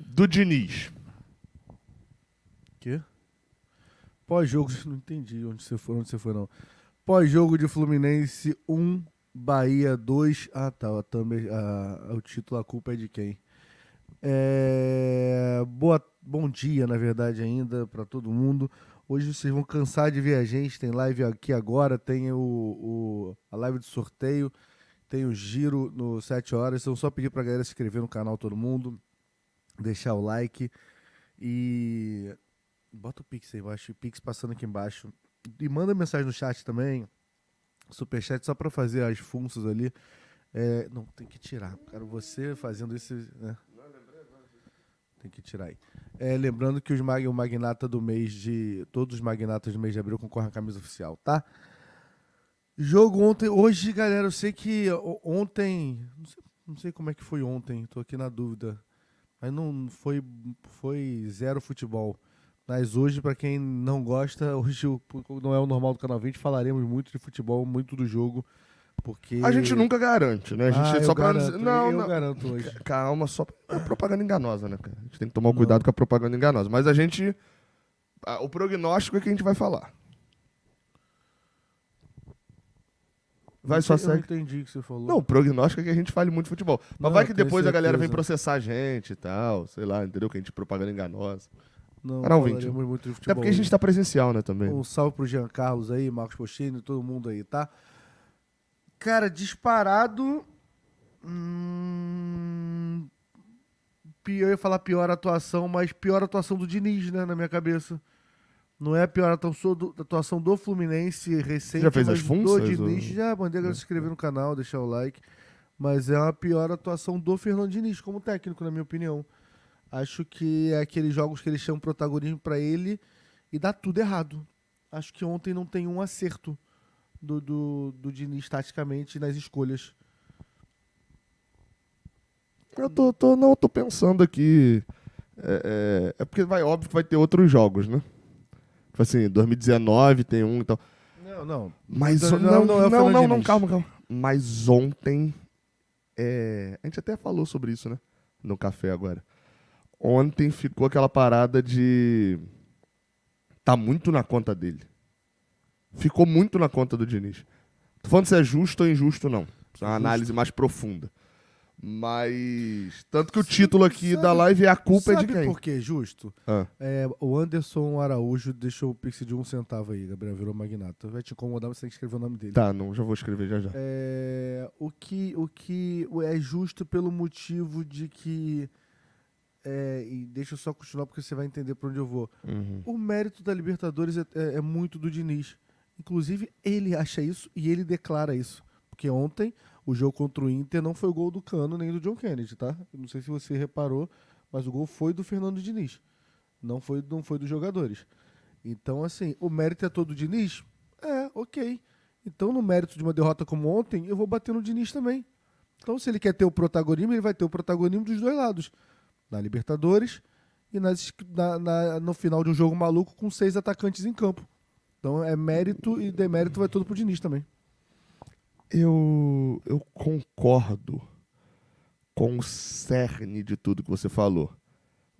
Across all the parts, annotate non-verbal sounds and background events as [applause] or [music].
do Diniz. Quê? Pós-jogo, [laughs] não entendi onde você foi, onde você foi não. Pós-jogo de Fluminense 1, um, Bahia 2. Ah, tá. Também, a, a, o título, a culpa é de quem? É, boa, bom dia, na verdade, ainda para todo mundo. Hoje vocês vão cansar de ver a gente. Tem live aqui agora, tem o, o a live de sorteio, tem o giro no 7 horas. Então, só pedir para galera se inscrever no canal, todo mundo deixar o like e bota o Pix aí embaixo, o Pix passando aqui embaixo. E manda mensagem no chat também, superchat, só para fazer as funções ali. É, não, tem que tirar. Cara, você fazendo isso. Né? Tem que tirar aí. É, lembrando que os mag, o magnata do mês de. Todos os magnatas do mês de abril concorrem à camisa oficial, tá? Jogo ontem. Hoje, galera, eu sei que ontem. Não sei, não sei como é que foi ontem, tô aqui na dúvida. Aí não foi, foi zero futebol. Mas hoje, para quem não gosta, [laughs] hoje não é o normal do Canal 20, falaremos muito de futebol, muito do jogo, porque... A gente nunca garante, né? A gente ah, só para... Garanto, não, eu não... garanto hoje. Calma, só é propaganda enganosa, né, cara? A gente tem que tomar não. cuidado com a propaganda enganosa. Mas a gente... O prognóstico é que a gente vai falar. Vai só segue. Eu entendi o que você falou. Não, o prognóstico é que a gente fale muito de futebol. Mas não, vai que depois a galera vem processar a gente e tal, sei lá, entendeu? Que a gente propaganda enganosa. Não, Canal muito de futebol. Até porque a gente tá presencial, né, também. Um salve pro Jean Carlos aí, Marcos Pochini, todo mundo aí, tá? Cara, disparado. Hum... Eu ia falar pior atuação, mas pior atuação do Diniz, né, na minha cabeça. Não é a pior atuação do, atuação do Fluminense recente. Já fez as funções? Já mandei a Já, bandeira, né, se inscrever é. no canal, deixar o like. Mas é a pior atuação do Fernando Diniz como técnico, na minha opinião. Acho que é aqueles jogos que ele chama protagonismo para ele e dá tudo errado. Acho que ontem não tem um acerto do, do, do Diniz taticamente nas escolhas. Eu tô, tô não, tô pensando aqui. É, é, é porque vai óbvio que vai ter outros jogos, né? Tipo assim, 2019 tem um e então... tal. Não, não. Mas não, não, não, não, é não, não, calma, calma. Mas ontem. É... A gente até falou sobre isso, né? No café agora. Ontem ficou aquela parada de. Tá muito na conta dele. Ficou muito na conta do Diniz. Tô falando se é justo ou injusto, não. É uma justo. análise mais profunda. Mas. Tanto que o título aqui sabe, da live é A Culpa é de Quem. por quê? Justo. Ah. É, o Anderson Araújo deixou o pix de um centavo aí, Gabriel, virou magnata. Vai te incomodar, você tem que escrever o nome dele. Tá, não, já vou escrever já já. É, o, que, o que é justo pelo motivo de que. É, e deixa eu só continuar porque você vai entender para onde eu vou. Uhum. O mérito da Libertadores é, é, é muito do Diniz. Inclusive, ele acha isso e ele declara isso. Porque ontem o jogo contra o Inter não foi o gol do Cano nem do John Kennedy, tá? não sei se você reparou, mas o gol foi do Fernando Diniz. Não foi, não foi dos jogadores. Então, assim, o mérito é todo do Diniz? É, ok. Então, no mérito de uma derrota como ontem, eu vou bater no Diniz também. Então, se ele quer ter o protagonismo, ele vai ter o protagonismo dos dois lados. Na Libertadores e nas, na, na, no final de um jogo maluco com seis atacantes em campo. Então, é mérito e demérito vai todo pro Diniz também eu, eu concordo com o cerne de tudo que você falou,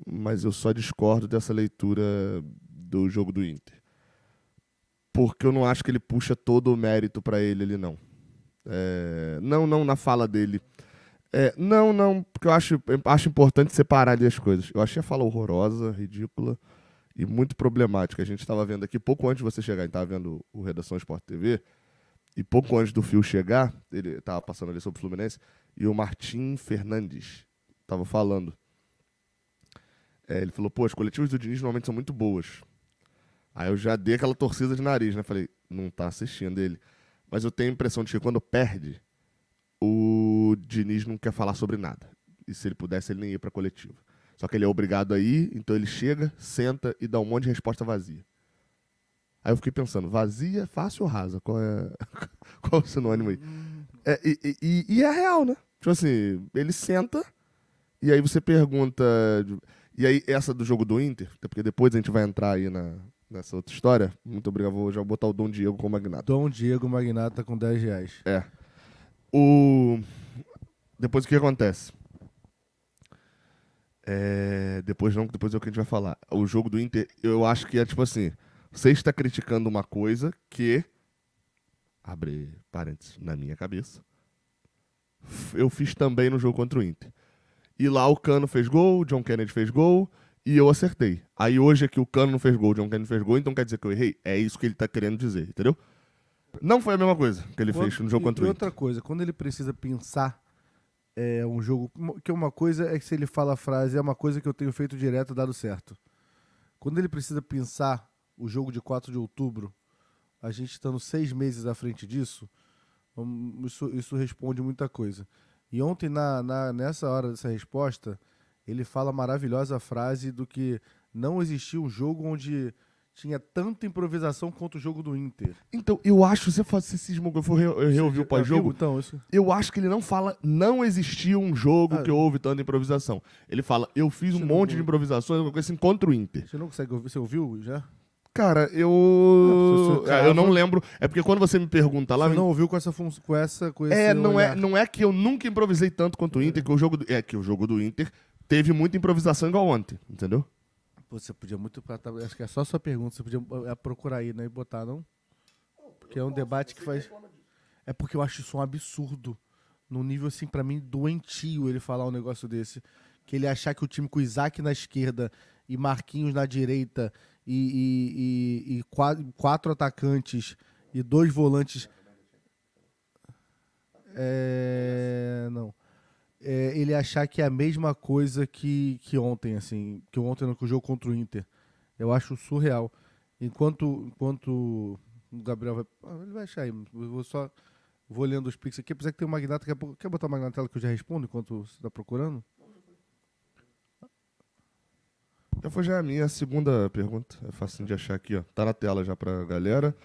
mas eu só discordo dessa leitura do jogo do Inter. Porque eu não acho que ele puxa todo o mérito para ele ali, não. É, não, não na fala dele. É, não, não, porque eu acho, acho importante separar ali as coisas. Eu achei a fala horrorosa, ridícula e muito problemática. A gente estava vendo aqui, pouco antes de você chegar, a gente estava vendo o Redação Sport TV. E pouco antes do Fio chegar, ele estava passando ali sobre o Fluminense, e o Martim Fernandes estava falando. É, ele falou, pô, as coletivas do Diniz normalmente são muito boas. Aí eu já dei aquela torcida de nariz, né? Falei, não tá assistindo ele. Mas eu tenho a impressão de que quando perde, o Diniz não quer falar sobre nada. E se ele pudesse, ele nem ia pra coletiva. Só que ele é obrigado a ir, então ele chega, senta e dá um monte de resposta vazia. Aí eu fiquei pensando, vazia, fácil ou rasa? Qual é, [laughs] qual é o sinônimo aí? É, e, e, e, é real, né? Tipo assim, ele senta e aí você pergunta. E aí, essa do jogo do Inter, é porque depois a gente vai entrar aí na, nessa outra história. Muito obrigado, vou já botar o Dom Diego com o Magnata. Dom Diego Magnata com 10 reais. É. O... Depois o que acontece? É... Depois não, depois é o que a gente vai falar. O jogo do Inter, eu acho que é tipo assim. Você está criticando uma coisa que, abre parênteses, na minha cabeça, eu fiz também no jogo contra o Inter. E lá o Cano fez gol, o John Kennedy fez gol, e eu acertei. Aí hoje é que o Cano não fez gol, o John Kennedy fez gol, então quer dizer que eu errei? É isso que ele está querendo dizer, entendeu? Não foi a mesma coisa que ele quando, fez no jogo e, contra o Inter. outra coisa, quando ele precisa pensar é um jogo que uma coisa é que se ele fala a frase é uma coisa que eu tenho feito direto dado certo. Quando ele precisa pensar o jogo de 4 de outubro, a gente estando seis meses à frente disso, hum, isso, isso responde muita coisa. E ontem, na, na, nessa hora dessa resposta, ele fala a maravilhosa frase do que não existiu um jogo onde tinha tanta improvisação quanto o jogo do Inter. Então, eu acho, você se esse cismo, eu, for, reouvir o é, pós-jogo. Então, isso... Eu acho que ele não fala, não existiu um jogo ah, que houve tanta improvisação. Ele fala, eu fiz um monte não... de improvisações, alguma coisa encontro assim, o Inter. Você não consegue ouvir, você ouviu já? Cara, eu. Ah, cara, é, eu não lembro. É porque quando você me pergunta lá. Você não ouviu com essa com essa com É, não é, não é que eu nunca improvisei tanto quanto o é. Inter, é. que o jogo do... É que o jogo do Inter teve muita improvisação igual ontem, entendeu? Você podia muito. Tá, acho que é só a sua pergunta, você podia eh, eh, procurar aí, né? E botar, não? Porque é um debate que faz. É porque eu acho isso um absurdo. Num nível, assim, para mim, doentio ele falar um negócio desse. Que ele achar que o time com o Isaac na esquerda e Marquinhos na direita e, e, e, e quatro, quatro atacantes e dois volantes. É, não. É, ele achar que é a mesma coisa que, que ontem, assim, que ontem no jogo contra o Inter. Eu acho surreal. Enquanto, enquanto o Gabriel vai. Ah, ele vai achar aí. vou só. Vou lendo os pics aqui. Apesar que tem o Magnata. Quer, quer botar o tela que eu já respondo enquanto você está procurando? Então foi já a minha segunda pergunta. É fácil de achar aqui, ó. Tá na tela já pra galera.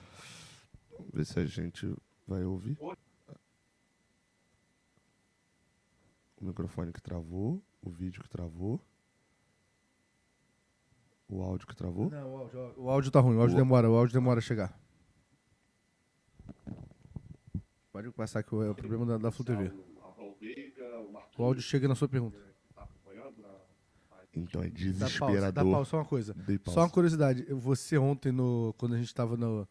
Vamos ver se a gente vai ouvir. O microfone que travou, o vídeo que travou. O áudio que travou? Não, o áudio, o áudio tá ruim, o áudio o... demora, o áudio demora a chegar. Pode passar que é o problema da, da TV. O áudio chega na sua pergunta. Então é desesperador. Dá pausa, dá pausa só uma coisa. Só uma curiosidade. Você ontem, no, quando a gente estava no,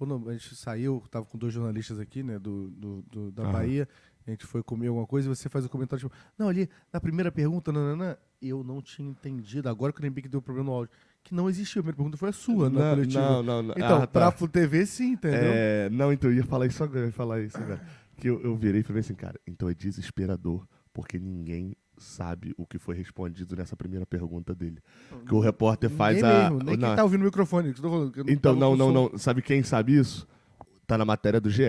no, A gente saiu, estava com dois jornalistas aqui, né? Do, do, do da Aham. Bahia. A gente foi comer alguma coisa e você faz o um comentário tipo, não, ali, na primeira pergunta, nananã, eu não tinha entendido. Agora que eu lembrei que deu problema no áudio que não existiu. A primeira pergunta foi a sua, não, é não coletiva. Não, não, não. Então, ah, tá. pra TV, sim, entendeu? É, não, então eu ia falar isso agora, eu ia falar isso, agora. Que eu, eu virei e falei assim, cara, então é desesperador, porque ninguém sabe o que foi respondido nessa primeira pergunta dele. Hum. Que o repórter faz nem a. Mesmo, nem na... quem tá ouvindo o microfone. Falando, então, não, não, não. Sabe quem sabe isso? Tá na matéria do GE.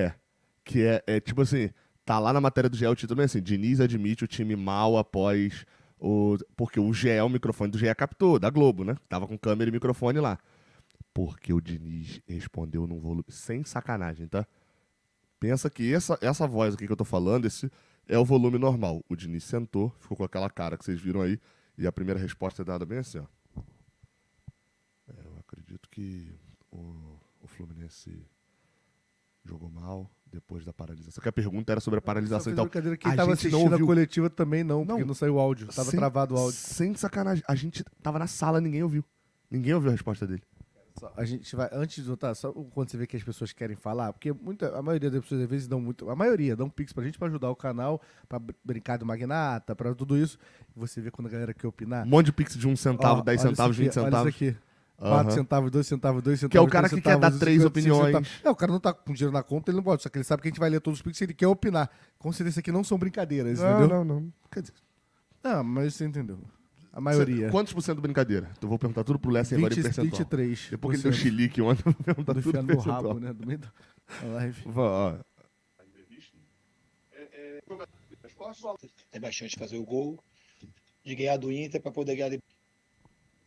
Que é, é, tipo assim, tá lá na matéria do GE, o título é assim: Diniz admite o time mal após o. Porque o GE, o microfone do GE captou, da Globo, né? Tava com câmera e microfone lá. Porque o Diniz respondeu num volume. Sem sacanagem, tá? Pensa que essa, essa voz aqui que eu tô falando, esse é o volume normal. O Diniz sentou, ficou com aquela cara que vocês viram aí, e a primeira resposta é dada bem assim, ó. É, eu acredito que o, o Fluminense jogou mal depois da paralisação. Que a pergunta era sobre a paralisação e tal. Quem estava assistindo a coletiva também não, não, porque não saiu o áudio. Tava travado o áudio. Sem sacanagem. A gente estava na sala, ninguém ouviu. Ninguém ouviu a resposta dele. Só, a gente vai, antes de voltar, só quando você vê que as pessoas querem falar, porque muita, a maioria das pessoas às vezes dão muito, a maioria dão um pix pra gente pra ajudar o canal, pra brincar do magnata, pra tudo isso. você vê quando a galera quer opinar. Um monte de pix de um centavo, ó, dez centavos, vinte centavos. Olha isso aqui. 4 centavos, 2 centavos, 2 centavos. Que é o cara que quer dar três opiniões. É, o cara não tá com dinheiro na conta, ele não pode. Só que ele sabe que a gente vai ler todos os pix e ele quer opinar. Com certeza, isso aqui não são brincadeiras, não, entendeu? Não, não, não. Quer dizer. Não, ah, mas você entendeu. A maioria. quantos por cento brincadeira? Então, eu vou perguntar tudo pro Lessen. agora em percentual. 23. Depois que ele deu chilique ontem, eu vou perguntar do tudo no rabo, né? Do meio da live. Ó. É, é bastante fazer o gol de ganhar do Inter para poder ganhar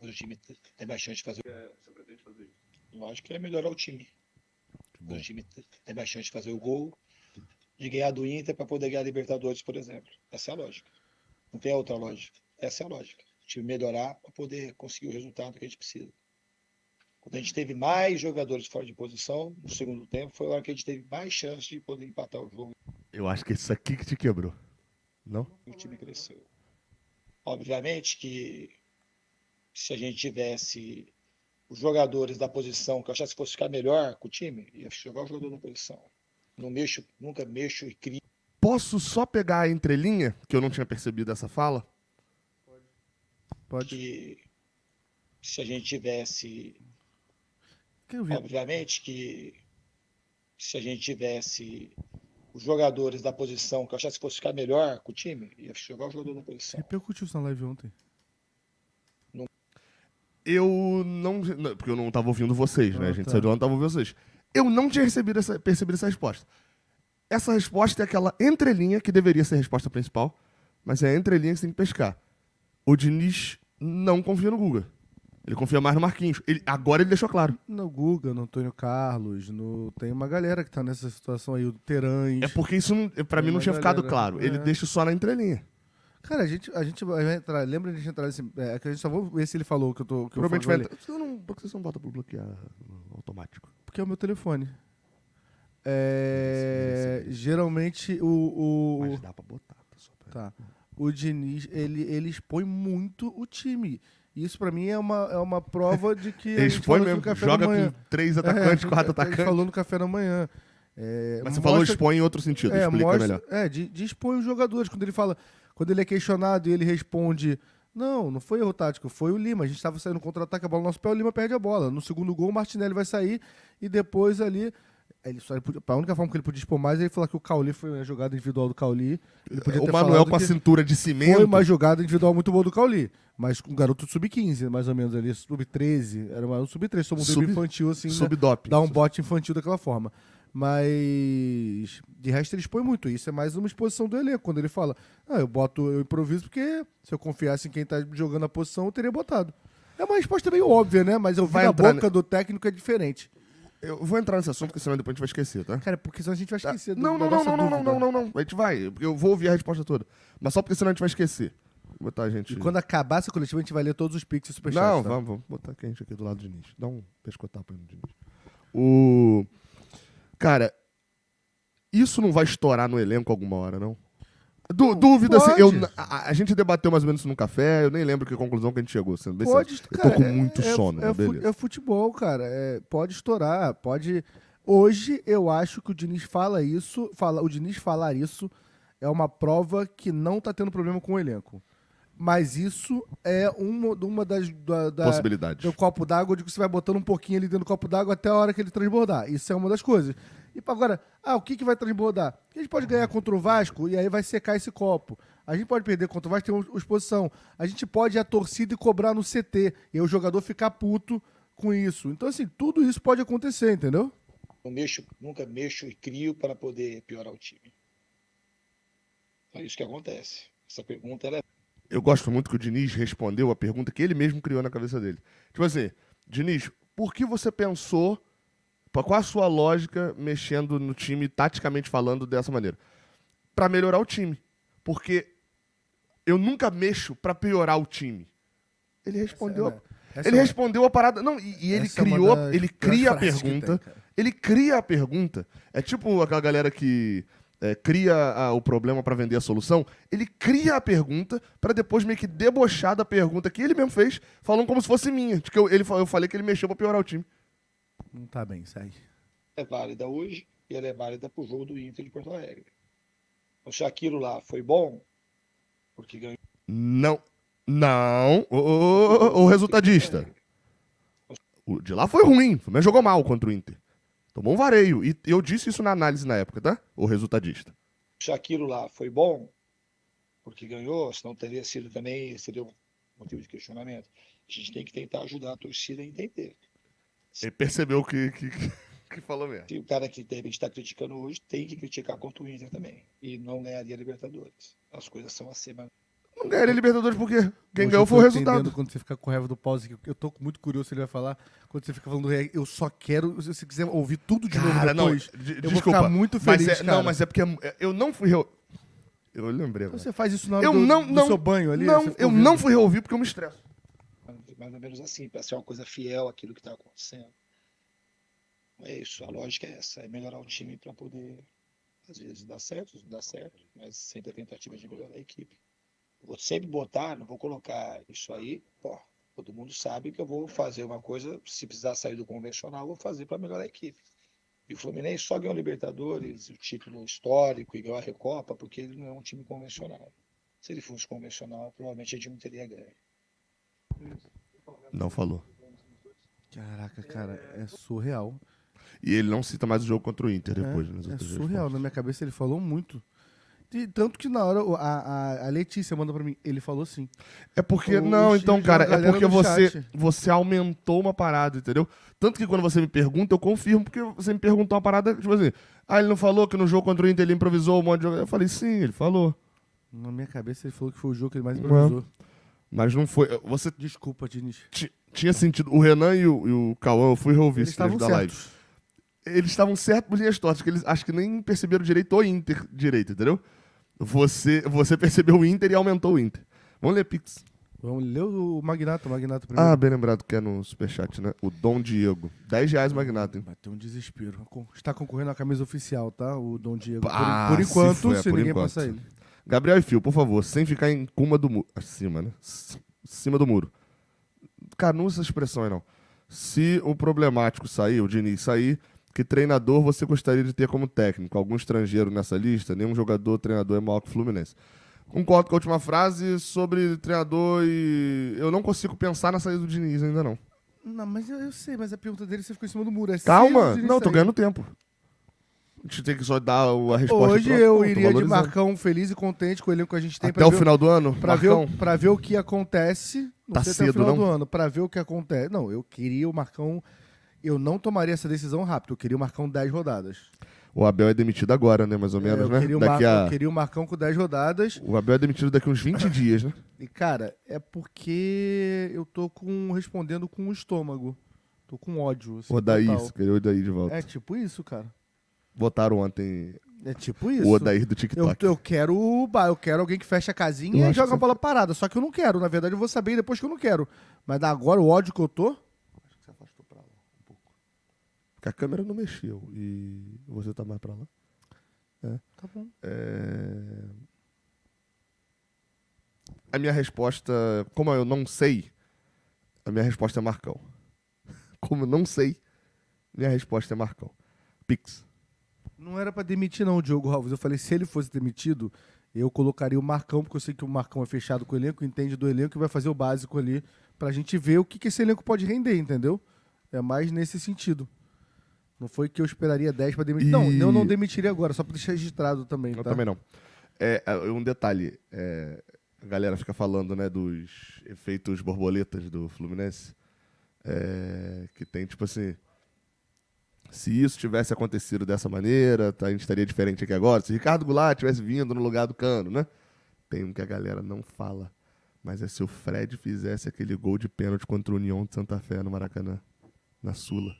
mas o time tem bastante fazer você pretende fazer eu acho que é melhorar o time o time tem bastante fazer o gol de ganhar do Inter para poder ganhar a Libertadores por exemplo essa é a lógica não tem outra lógica essa é a lógica time melhorar para poder conseguir o resultado que a gente precisa. Quando a gente teve mais jogadores fora de posição, no segundo tempo, foi a hora que a gente teve mais chance de poder empatar o jogo. Eu acho que é isso aqui que te quebrou. Não? O time cresceu. Obviamente que se a gente tivesse os jogadores da posição que eu achasse que fosse ficar melhor com o time, ia jogar o jogador na posição. Não mexo, nunca mexo e crio. Posso só pegar a entrelinha, que eu não tinha percebido essa fala? Pode. Que se a gente tivesse. Obviamente que se a gente tivesse os jogadores da posição que eu achasse que fosse ficar melhor com o time, ia jogar o jogador da posição. Repercutiu isso na live ontem. Não. Eu não. Porque eu não estava ouvindo vocês, né? Ah, a gente tá. saiu de lá não estava ouvindo vocês. Eu não tinha recebido essa, percebido essa resposta. Essa resposta é aquela entrelinha que deveria ser a resposta principal, mas é a entrelinha que você tem que pescar. O Diniz não confia no Guga. Ele confia mais no Marquinhos. Ele, agora ele deixou claro. No Guga, no Antônio Carlos, no tem uma galera que tá nessa situação aí, o Terães. É porque isso, para mim, não tinha galera, ficado claro. É. Ele deixa só na entrelinha. Cara, a gente, a gente vai entrar. Lembra de a gente entrar nesse. É, é que a gente só vou ver se ele falou que eu tô. Que Provavelmente vai entrar. por que você não bota pro bloquear automático? Porque é o meu telefone. É, Geralmente o, o. Mas dá pra botar, pessoal. Tá o Diniz, ele, ele expõe muito o time. Isso para mim é uma, é uma prova de que. [laughs] ele expõe mesmo, joga com três atacantes, é, quatro atacantes. A falou no café da manhã. É, Mas você mostra, falou expõe em outro sentido, é, explica mostra, melhor. É, de, de expõe os jogadores. Quando ele fala, quando ele é questionado e ele responde. Não, não foi erro tático, foi o Lima. A gente estava saindo contra-ataque, a bola no nosso pé, o Lima perde a bola. No segundo gol, o Martinelli vai sair e depois ali ele só ele podia, a única forma que ele podia expor mais é ele falar que o Cauli foi uma jogada individual do Cauli. É, o Manuel com a cintura de cimento. Foi uma jogada individual muito boa do Cauli. Mas com um garoto de sub-15, mais ou menos ali, sub-13. Era um sub-13, tomou um sub, infantil assim. sub Né? Dá um bote infantil daquela forma. Mas de resto ele expõe muito. Isso é mais uma exposição do elenco. Quando ele fala, ah, eu boto, eu improviso porque se eu confiasse em quem está jogando a posição, eu teria botado. É uma resposta meio óbvia, né? Mas eu vi Vai na boca do técnico é diferente. Eu vou entrar nesse assunto, porque senão depois a gente vai esquecer, tá? Cara, porque senão a gente vai tá. esquecer. Não, não, não, não, não, não, não, não. A gente vai, porque eu vou ouvir a resposta toda. Mas só porque senão a gente vai esquecer. Vou botar a gente. E quando acabar essa coletiva, a gente vai ler todos os pix e Não, tá? vamos, vamos botar aqui a gente aqui do lado do Diniz. Dá um pescotapo aí no Diniz. O. Cara, isso não vai estourar no elenco alguma hora, não? Du, dúvida, assim, eu, a, a, gente debateu mais ou menos no café, eu nem lembro que conclusão que a gente chegou. Sendo bem pode, cara, eu tô com muito é, é, sono, é, é, É futebol, cara. É, pode estourar, pode. Hoje eu acho que o Diniz fala isso, fala, o Diniz falar isso é uma prova que não tá tendo problema com o elenco. Mas isso é uma, uma das da, da, possibilidades. Do copo d'água, de que você vai botando um pouquinho ali dentro do copo d'água até a hora que ele transbordar. Isso é uma das coisas. E agora, ah, o que, que vai transbordar? A gente pode ganhar contra o Vasco e aí vai secar esse copo. A gente pode perder contra o Vasco, tem exposição. A gente pode ir à torcida e cobrar no CT. E o jogador ficar puto com isso. Então, assim, tudo isso pode acontecer, entendeu? Não mexo, nunca mexo e crio para poder piorar o time. É isso que acontece. Essa pergunta é. Eu gosto muito que o Diniz respondeu a pergunta que ele mesmo criou na cabeça dele. Tipo assim, Diniz, por que você pensou qual a sua lógica mexendo no time, taticamente falando, dessa maneira? Para melhorar o time. Porque eu nunca mexo para piorar o time. Ele respondeu. Essa, é, a... Né? Essa ele é... respondeu a parada. Não, e, e ele é criou. É ele cria a pergunta. Tem, ele cria a pergunta. É tipo aquela galera que. É, cria a, o problema para vender a solução, ele cria a pergunta para depois meio que debochar da pergunta que ele mesmo fez, falando como se fosse minha. De que eu, ele, eu falei que ele mexeu para piorar o time. Não tá bem, sai. É válida hoje e ela é válida pro jogo do Inter de Porto Alegre. O Shaquiro lá foi bom? Porque ganhou. Não. Não. O, o, o resultadista. O de lá foi ruim. O Flamengo jogou mal contra o Inter. Tomou um vareio. E eu disse isso na análise na época, tá? O resultadista. O Shaquiro lá foi bom? Porque ganhou, Se não teria sido também, seria um motivo de questionamento. A gente tem que tentar ajudar a torcida a entender. Ele percebeu que, que, que [laughs] falou mesmo. Se o cara que de repente está criticando hoje tem que criticar contra o Inter também. E não ganharia Libertadores. As coisas são acima. Não ganharia Libertadores porque quem hoje ganhou foi o resultado. Quando você fica com raiva do pause, que eu tô muito curioso se ele vai falar. Quando você fica falando, é, eu só quero. Se você quiser ouvir tudo de cara, novo depois, não, eu desculpa, vou ficar muito feliz. Mas é, Não, mas é porque eu não fui. Eu, eu lembrei. Então você faz isso na hora eu do, não, do não, seu banho ali? Não, eu não fui reouvir porque eu me estresso mais ou menos assim, para ser uma coisa fiel àquilo que está acontecendo. É isso, a lógica é essa, é melhorar o time para poder, às vezes, dar certo, não dá certo, mas sempre a tentativa de melhorar a equipe. vou sempre botar, não vou colocar isso aí, pô, todo mundo sabe que eu vou fazer uma coisa, se precisar sair do convencional, vou fazer para melhorar a equipe. E o Fluminense só ganhou Libertadores, o título histórico e ganhou a Recopa, porque ele não é um time convencional. Se ele fosse convencional, provavelmente a gente não teria ganho. É não falou. Caraca, cara, é surreal. E ele não cita mais o jogo contra o Inter é, depois. Né, é, é surreal, na minha cabeça ele falou muito. E tanto que na hora a, a, a Letícia manda para mim, ele falou sim. É porque, o não, então, cara, é porque você, você aumentou uma parada, entendeu? Tanto que quando você me pergunta, eu confirmo, porque você me perguntou uma parada, tipo assim, ah, ele não falou que no jogo contra o Inter ele improvisou um monte de jogo. Eu falei, sim, ele falou. Na minha cabeça ele falou que foi o jogo que ele mais improvisou. Mas não foi. Você Desculpa, Diniz. tinha sentido. O Renan e o, e o Cauã, eu fui reouvir Eles esse trecho estavam da live. certos. Eles estavam certos por linhas tortas, que eles acho que nem perceberam direito o Inter direito, entendeu? Você, você percebeu o Inter e aumentou o Inter. Vamos ler Pix. Vamos ler o Magnato, o Magnato primeiro. Ah, bem lembrado que é no Superchat, né? O Dom Diego. 10 reais o Magnato, hein? Bateu um desespero. Está concorrendo à camisa oficial, tá? O Dom Diego. Por- ah, por, enquanto, é se, é, por ninguém enquanto. passar ele. Gabriel e Fio, por favor, sem ficar em cima do muro. Acima, né? Cima do muro. Cara, não usa essa expressão aí, não. Se o problemático sair, o Diniz sair, que treinador você gostaria de ter como técnico? Algum estrangeiro nessa lista? Nenhum jogador, treinador é maior que o Fluminense. Concordo com a última frase sobre treinador e. Eu não consigo pensar na saída do Diniz ainda não. Não, mas eu, eu sei, mas a pergunta dele você é ficou em cima do muro. É Calma! Não, tô ganhando tempo. A gente tem que só dar a resposta. Hoje eu ponto, iria de Marcão feliz e contente com o elenco que a gente tem. Até o ver, final do ano? Pra ver, ver o que acontece. Não tá sei cedo, até o final não? do ano. Pra ver o que acontece. Não, eu queria o Marcão... Eu não tomaria essa decisão rápido. Eu queria o Marcão 10 rodadas. O Abel é demitido agora, né? Mais ou é, menos, eu né? Queria daqui a... Eu queria o Marcão com 10 rodadas. O Abel é demitido daqui uns 20 [laughs] dias, né? E, cara, é porque eu tô com... respondendo com o estômago. Tô com ódio. Assim, odaí, queria o Odaí de volta. É tipo isso, cara votaram ontem é tipo isso. O Odair do TikTok. Eu, eu quero eu quero alguém que feche a casinha eu e joga a bola parada. Só que eu não quero. Na verdade, eu vou saber depois que eu não quero. Mas agora o ódio que eu tô. Acho que você afastou pra lá um pouco. Porque a câmera não mexeu. E você tá mais pra lá. É. Tá bom. É... A minha resposta. Como eu não sei, a minha resposta é Marcão. [laughs] Como eu não sei, minha resposta é Marcão. Pix. Não era para demitir, não, o Diogo Alves. Eu falei, se ele fosse demitido, eu colocaria o Marcão, porque eu sei que o Marcão é fechado com o elenco, entende do elenco e vai fazer o básico ali pra gente ver o que, que esse elenco pode render, entendeu? É mais nesse sentido. Não foi que eu esperaria 10 para demitir. E... Não, eu não demitiria agora, só para deixar registrado também. Eu tá? também não. É, é, um detalhe: é, a galera fica falando né, dos efeitos borboletas do Fluminense. É, que tem, tipo assim se isso tivesse acontecido dessa maneira, tá, a gente estaria diferente aqui agora. Se Ricardo Goulart tivesse vindo no lugar do Cano, né? Tem um que a galera não fala. Mas é se o Fred fizesse aquele gol de pênalti contra o União de Santa Fé no Maracanã, na Sula.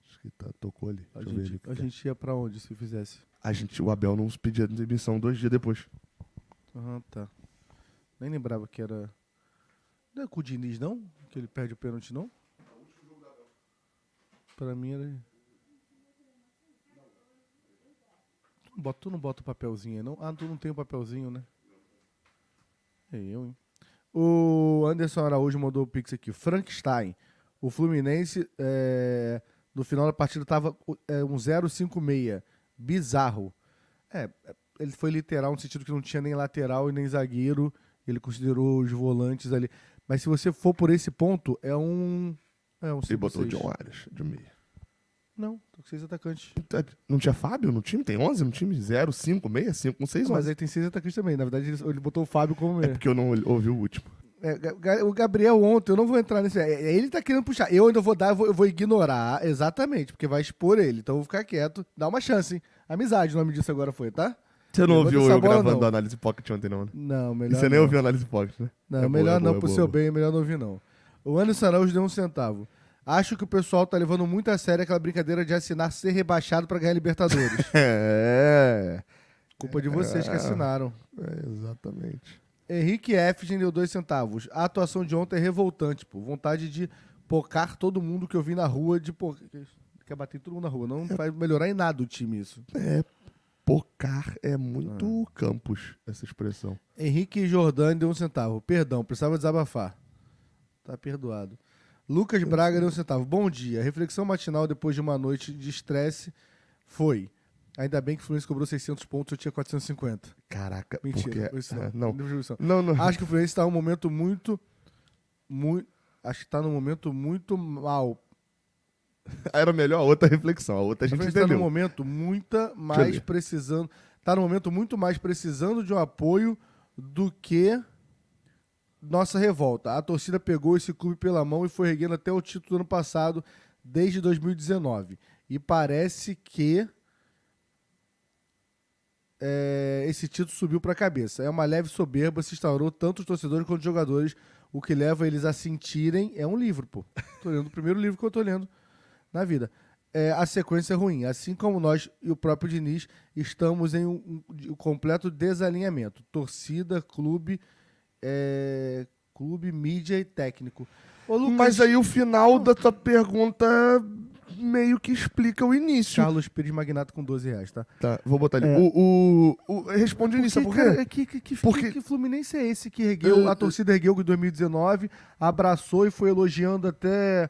Acho que tá, tocou ali. A, gente, a é. gente, ia para onde se fizesse? A gente, o Abel não pedia demissão dois dias depois. Ah, tá. Nem lembrava que era. Não é com o Diniz, não? Que ele perde o pênalti, não? Para mim era. Bota, tu não bota o papelzinho não? Ah, tu não tem o papelzinho, né? É eu, hein? O Anderson Araújo mandou o pix aqui. Frankenstein. O Fluminense, é, no final da partida, tava é, um 0,56. Bizarro. É, ele foi literal no sentido que não tinha nem lateral e nem zagueiro. Ele considerou os volantes ali. Mas se você for por esse ponto, é um é, um e botou o John Arias de meia. Não, tô com seis atacantes. Tá, não tinha Fábio no time? Tem 11 no time? 0, 5, 6, 5, 6, 11. Mas aí tem seis atacantes também. Na verdade, ele, ele botou o Fábio como é meia. É porque eu não ouvi o último. É, o Gabriel ontem, eu não vou entrar nesse. É, é, ele tá querendo puxar. Eu ainda vou dar, eu vou, eu vou ignorar, exatamente, porque vai expor ele. Então eu vou ficar quieto. Dá uma chance, hein? Amizade, o nome disso agora foi, tá? Você não ouviu eu gravando não. a análise pocket ontem, não, né? Não, melhor. E você não. nem ouviu a análise pocket, né? Não, é melhor boa, não, é boa, pro é boa, seu bem, melhor não ouvir, não. O Anderson Araújo deu um centavo. Acho que o pessoal tá levando muito a sério aquela brincadeira de assinar ser rebaixado para ganhar Libertadores. [laughs] é. Culpa de vocês é. que assinaram. É, exatamente. Henrique Efgen deu dois centavos. A atuação de ontem é revoltante, pô. Vontade de pocar todo mundo que eu vi na rua, de po... Quer bater todo mundo na rua. Não é. vai melhorar em nada o time isso. É, pocar é muito ah. campos, essa expressão. Henrique Jordani deu um centavo. Perdão, precisava desabafar. Tá perdoado. Lucas Braga deu um centavo. Bom dia. A reflexão matinal depois de uma noite de estresse foi. Ainda bem que o Fluminense cobrou 600 pontos, eu tinha 450. Caraca, mentira. Porque... Não, não. É, não. não. não, Acho que o Fluminense está num momento muito, muito, acho que está num momento muito mal. [laughs] Era melhor a outra reflexão, a outra a gente tá entendeu. Está num momento muita mais precisando, está num momento muito mais precisando de um apoio do que nossa revolta. A torcida pegou esse clube pela mão e foi erguendo até o título do ano passado, desde 2019. E parece que é, esse título subiu para a cabeça. É uma leve soberba, se instaurou tanto os torcedores quanto os jogadores, o que leva eles a sentirem. É um livro, pô. Tô lendo o primeiro livro que eu tô lendo na vida. É, a sequência é ruim, assim como nós e o próprio Diniz estamos em um, um completo desalinhamento. Torcida, clube é, clube, mídia e técnico. Ô, Lucas, Mas aí o final da tua pergunta meio que explica o início. Carlos Pires Magnato com 12 reais, tá? Tá, vou botar ali. É. O, o, o, responde o início, é por quê? Cara, que, que, que, Porque... que Fluminense é esse que ergueu, eu, a torcida ergueu em 2019, abraçou e foi elogiando até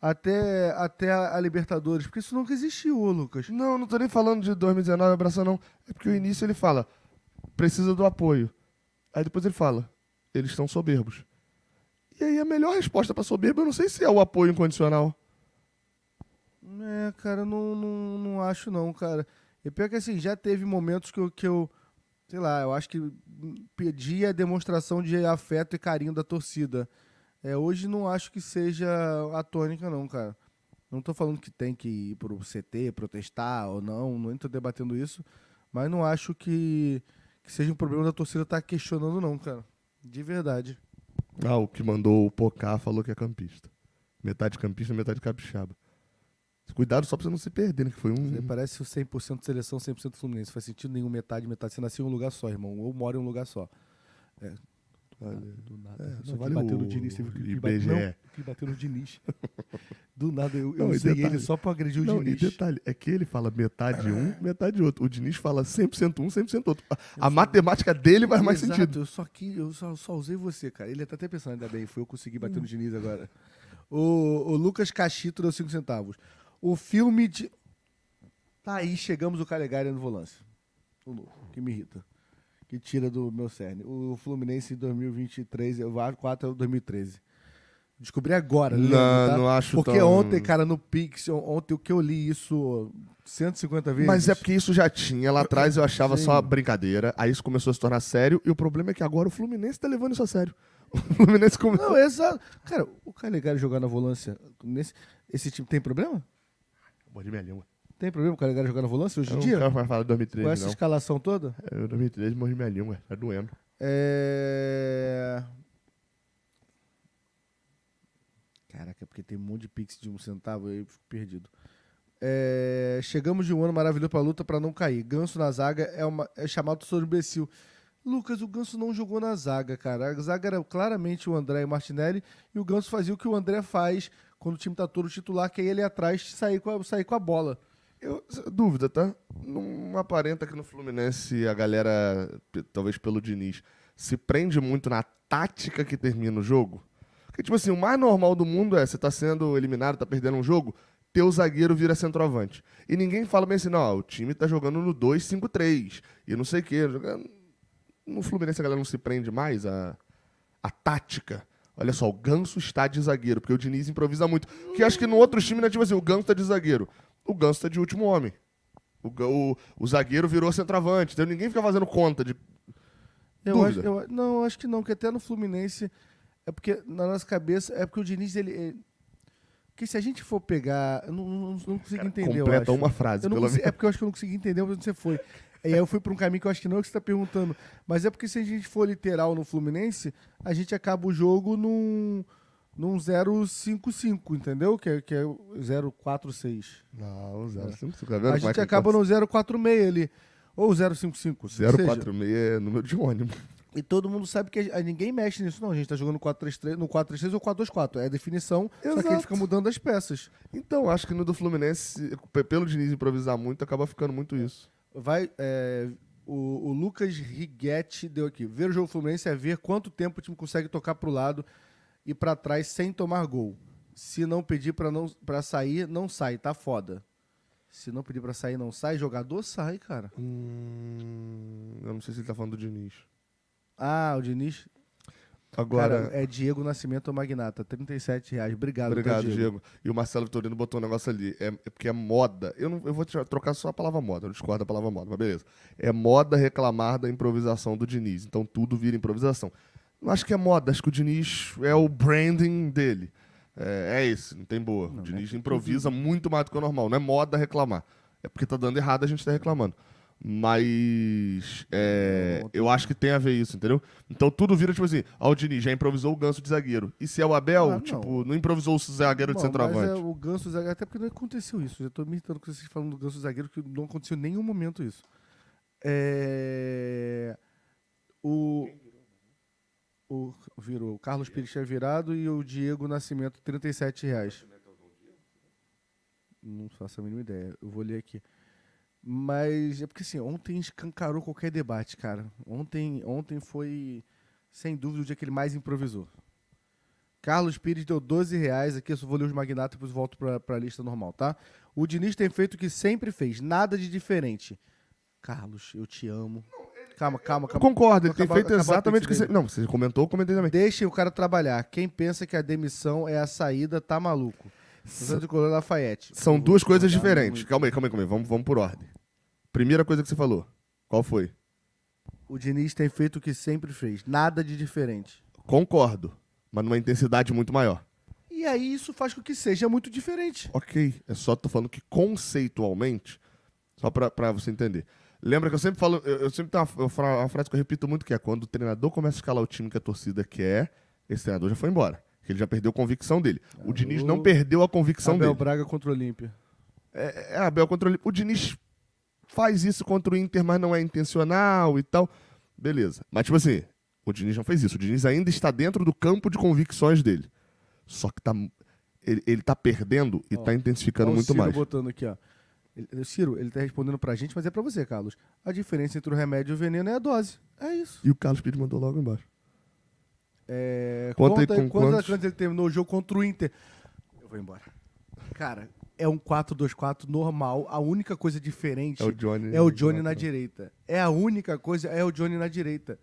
até, até a Libertadores, porque isso nunca existiu, Lucas. Não, não tô nem falando de 2019 abraçar, não. É porque o início ele fala, precisa do apoio. Aí depois ele fala, eles estão soberbos. E aí a melhor resposta para soberbo, eu não sei se é o apoio incondicional. É, cara, não, não, não acho não, cara. E pior que assim, já teve momentos que eu, que eu, sei lá, eu acho que pedi a demonstração de afeto e carinho da torcida. É, hoje não acho que seja a tônica não, cara. Não tô falando que tem que ir pro CT, protestar ou não, não tô debatendo isso, mas não acho que, que seja um problema da torcida estar tá questionando não, cara. De verdade. Ah, o que mandou o Pocá falou que é campista. Metade campista, metade capixaba. Cuidado só pra você não se perder, né? Que foi um. Você parece o 100% seleção, 100% Fluminense. Faz sentido nenhum, metade, metade. Você nasceu em um lugar só, irmão. Ou mora em um lugar só. É, do nada. Do nada. É, Só vale que bateu o... no Diniz, que, bateu, não, que bateu no Diniz. [laughs] Do nada, eu, eu usei detalhe, ele só pra agredir o não, Diniz. E detalhe, é que ele fala metade um, é. metade outro. O Diniz fala 100% um, 100% outro. A, a só... matemática dele faz mais Exato, sentido. Eu só, que, eu só, só, usei você, cara. Ele tá até pensando, ainda bem, foi eu consegui bater hum. no Diniz agora. O, o Lucas Cachito deu 5 centavos. O filme de... Tá aí, chegamos o Calegari no volante. O que me irrita que tira do meu cerne. O Fluminense em 2023, eu acho 4 é 2013. Descobri agora, Não, lembro, tá? não acho Porque tão... ontem, cara, no Pix, ontem o que eu li isso 150 vezes. Mas é porque isso já tinha. Lá atrás eu achava Sim. só brincadeira. Aí isso começou a se tornar sério. E o problema é que agora o Fluminense tá levando isso a sério. [laughs] O Fluminense começou. Não, exato. Cara, o Calegari jogar na volância. Nesse... Esse time tem problema? Morde minha língua. Tem problema o cara jogar no volante hoje em dia? Não vai falar de 2013, Com essa não. escalação toda? Eu, 2013, morri minha língua. Tá doendo. É... Caraca, porque tem um monte de pix de um centavo aí, fico perdido. É... Chegamos de um ano maravilhoso pra luta pra não cair. Ganso na zaga é, uma... é chamado sobre imbecil. Lucas, o Ganso não jogou na zaga, cara. A zaga era claramente o André e o Martinelli, e o Ganso fazia o que o André faz quando o time tá todo titular, que é aí ele atrás sair com a, sair com a bola. Eu, dúvida, tá? Não aparenta que no Fluminense a galera, talvez pelo Diniz, se prende muito na tática que termina o jogo. Porque, tipo assim, o mais normal do mundo é você tá sendo eliminado, tá perdendo um jogo, teu zagueiro vira centroavante. E ninguém fala bem assim, não, o time tá jogando no 2-5-3 e não sei o quê. No Fluminense a galera não se prende mais a, a tática. Olha só, o Ganso está de zagueiro, porque o Diniz improvisa muito. Que acho que no outro time, né, tipo assim, o Ganso está de zagueiro o Ganso tá de último homem. O, o, o zagueiro virou centroavante. Então ninguém fica fazendo conta de. Eu acho, eu, não, acho que não, que até no Fluminense. É porque na nossa cabeça. É porque o Diniz, ele. ele porque se a gente for pegar. Eu não, não, não consigo Cara, entender. Completa uma frase, pelo é menos. É porque eu acho que eu não consegui entender onde você foi. E aí eu fui para um caminho que eu acho que não é o que você está perguntando. Mas é porque se a gente for literal no Fluminense, a gente acaba o jogo num num 055, entendeu? Que é, que é 046. Não, 055. Né? Tá a é gente acaba no 046 ali. Ou 055. 046 é número de ônibus. E todo mundo sabe que a, a, ninguém mexe nisso, não. A gente tá jogando 4 no 433 ou 424. É a definição, Exato. só que ele fica mudando as peças. Então, acho que no do Fluminense, pelo Diniz improvisar muito, acaba ficando muito isso. Vai. É, o, o, Lucas Riguetti deu aqui. Ver o jogo Fluminense é ver quanto tempo o time consegue tocar pro lado e para trás sem tomar gol. Se não pedir para não para sair, não sai, tá foda. Se não pedir para sair, não sai, jogador sai, cara. Hum, eu não sei se ele tá falando do Diniz. Ah, o Diniz. Agora. Cara, é Diego Nascimento Magnata, 37 reais. Obrigado, tá, Obrigado, Diego. Diego. E o Marcelo Vitorino botou um negócio ali. É, é porque é moda. Eu, não, eu vou trocar só a palavra moda, eu discordo da palavra moda, mas beleza. É moda reclamar da improvisação do Diniz. Então tudo vira improvisação. Não acho que é moda, acho que o Diniz é o branding dele. É, é esse, não tem boa. Não, o Diniz né? improvisa muito mais do que o normal. Não é moda reclamar. É porque tá dando errado, a gente tá reclamando. Mas é, eu acho que tem a ver isso, entendeu? Então tudo vira tipo assim: ó, ah, o Diniz já improvisou o ganso de zagueiro. E se é o Abel, ah, tipo, não. improvisou o zagueiro Bom, de centroavante. Mas é, o ganso zagueiro, até porque não aconteceu isso. Eu tô me irritando com vocês falando do ganso zagueiro, que não aconteceu em nenhum momento isso. É. O. O, virou. O Carlos Pires tinha virado e o Diego Nascimento, 37 reais. É Não faço a mínima ideia. Eu vou ler aqui. Mas é porque assim, ontem escancarou qualquer debate, cara. Ontem, ontem foi, sem dúvida, o dia que ele mais improvisou. Carlos Pires deu 12 reais aqui, eu só vou ler os magnatos e depois volto para a lista normal, tá? O Diniz tem feito o que sempre fez, nada de diferente. Carlos, eu te amo. Não, Calma, calma, calma. Concordo, ele tem feito acabou exatamente o que você. Não, você comentou, eu comentei também. Deixa o cara trabalhar. Quem pensa que a demissão é a saída, tá maluco. Santos da Lafayette. São duas coisas diferentes. Muito. Calma aí, calma aí, calma aí. Vamos, vamos por ordem. Primeira coisa que você falou. Qual foi? O Diniz tem feito o que sempre fez. Nada de diferente. Concordo, mas numa intensidade muito maior. E aí isso faz com que seja muito diferente. Ok, é só tô falando que conceitualmente, só pra, pra você entender. Lembra que eu sempre falo, eu, eu sempre tenho uma, eu falo uma frase que eu repito muito, que é quando o treinador começa a escalar o time que a torcida quer, esse treinador já foi embora. Que ele já perdeu a convicção dele. O Diniz não perdeu a convicção Abel dele. Abel Braga contra o Olímpia. É, é Abel contra o Olímpia. O Diniz faz isso contra o Inter, mas não é intencional e tal. Beleza. Mas, tipo assim, o Diniz não fez isso. O Diniz ainda está dentro do campo de convicções dele. Só que tá, ele, ele tá perdendo e ó, tá intensificando ó, muito mais. botando aqui, ó. Ele, Ciro, ele está respondendo para a gente, mas é para você, Carlos. A diferença entre o remédio e o veneno é a dose. É isso. E o Carlos Pires mandou logo embaixo. É, conta, conta com quantos ele terminou o jogo contra o Inter. Eu vou embora. Cara, é um 4-2-4 normal. A única coisa diferente é o Johnny, é o né? Johnny na direita. É a única coisa, é o Johnny na direita.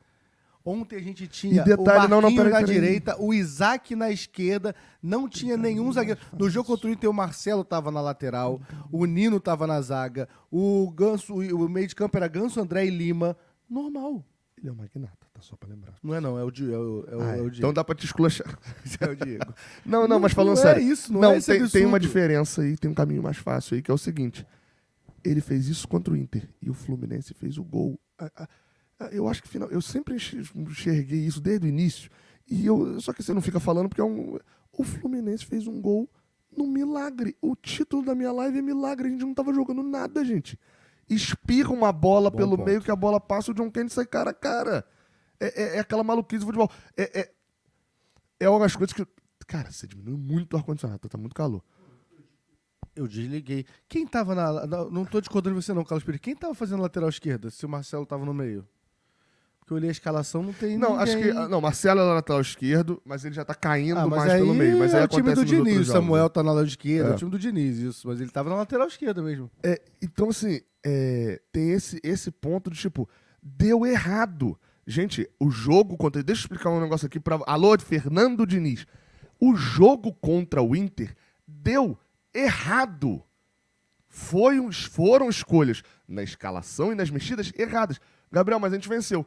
Ontem a gente tinha detalhe, o Marquinhos não, não, na direita, o Isaac na esquerda, não tinha nenhum zagueiro. No jogo contra o Inter, o Marcelo estava na lateral, o Nino estava na zaga, o Ganso, o meio de campo era Ganso, André e Lima. Normal. Ele é o Magnata, tá só pra lembrar. Não é não, é o, Di, é o, é o, ah, é o é. Diego. Então dá pra te esculachar. [laughs] é o Diego. Não, não, não mas falando não é sério. É isso, não, não é esse tem, tem uma diferença aí, tem um caminho mais fácil aí, que é o seguinte. Ele fez isso contra o Inter e o Fluminense fez o gol. A, a, eu acho que final, eu sempre enxerguei isso desde o início. E eu, só que você não fica falando porque é um, o Fluminense fez um gol no milagre. O título da minha live é milagre. A gente não estava jogando nada, gente. Espirra uma bola Bom pelo ponto. meio que a bola passa, o John Kennedy sai cara a cara. É, é, é aquela maluquice do futebol. É, é, é coisas que. Cara, você diminui muito o ar-condicionado, tá, tá muito calor. Eu desliguei. Quem tava na. não tô discordando de você, não, Carlos Pereira. Quem tava fazendo lateral esquerda se o Marcelo tava no meio? eu olhei a escalação, não tem Não, ninguém. acho que. Ah, não, Marcelo é lateral esquerdo, mas ele já tá caindo Ah, mas mais aí pelo meio. Mas aí é o time do nos Diniz, o né? Samuel tá na lateral esquerda, é. É. o time do Diniz, isso. Mas ele tava na lateral esquerda mesmo. É, então, assim, é, tem esse, esse ponto de tipo, deu errado. Gente, o jogo contra. Deixa eu explicar um negócio aqui pra. Alô, Fernando Diniz. O jogo contra o Inter deu errado. Foi, foram escolhas na escalação e nas mexidas erradas. Gabriel, mas a gente venceu.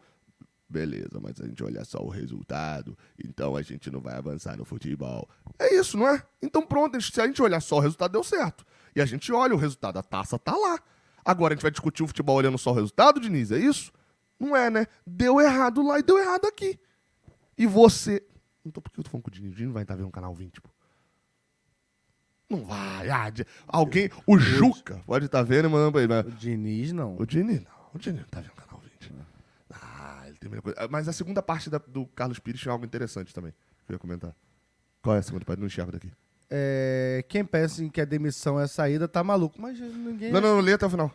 Beleza, mas a gente olha só o resultado, então a gente não vai avançar no futebol. É isso, não é? Então pronto, se a gente olhar só o resultado, deu certo. E a gente olha o resultado, a taça tá lá. Agora a gente vai discutir o futebol olhando só o resultado, Diniz, é isso? Não é, né? Deu errado lá e deu errado aqui. E você. Não tô porque eu tô falando com o Diniz, o Diniz vai estar vendo o canal 20, pô. Não vai. Ah, alguém. O Juca pode estar tá vendo e mandando pra ele. Mas... O Diniz não. O Diniz não. O Diniz não tá vendo o canal. Ah, mas a segunda parte da, do Carlos Pires é algo interessante também. Que eu ia comentar. Qual é a segunda parte? Não enxergo daqui. É, quem pensa em que a demissão é a saída tá maluco, mas ninguém. Não, é- não, não, lê até o final.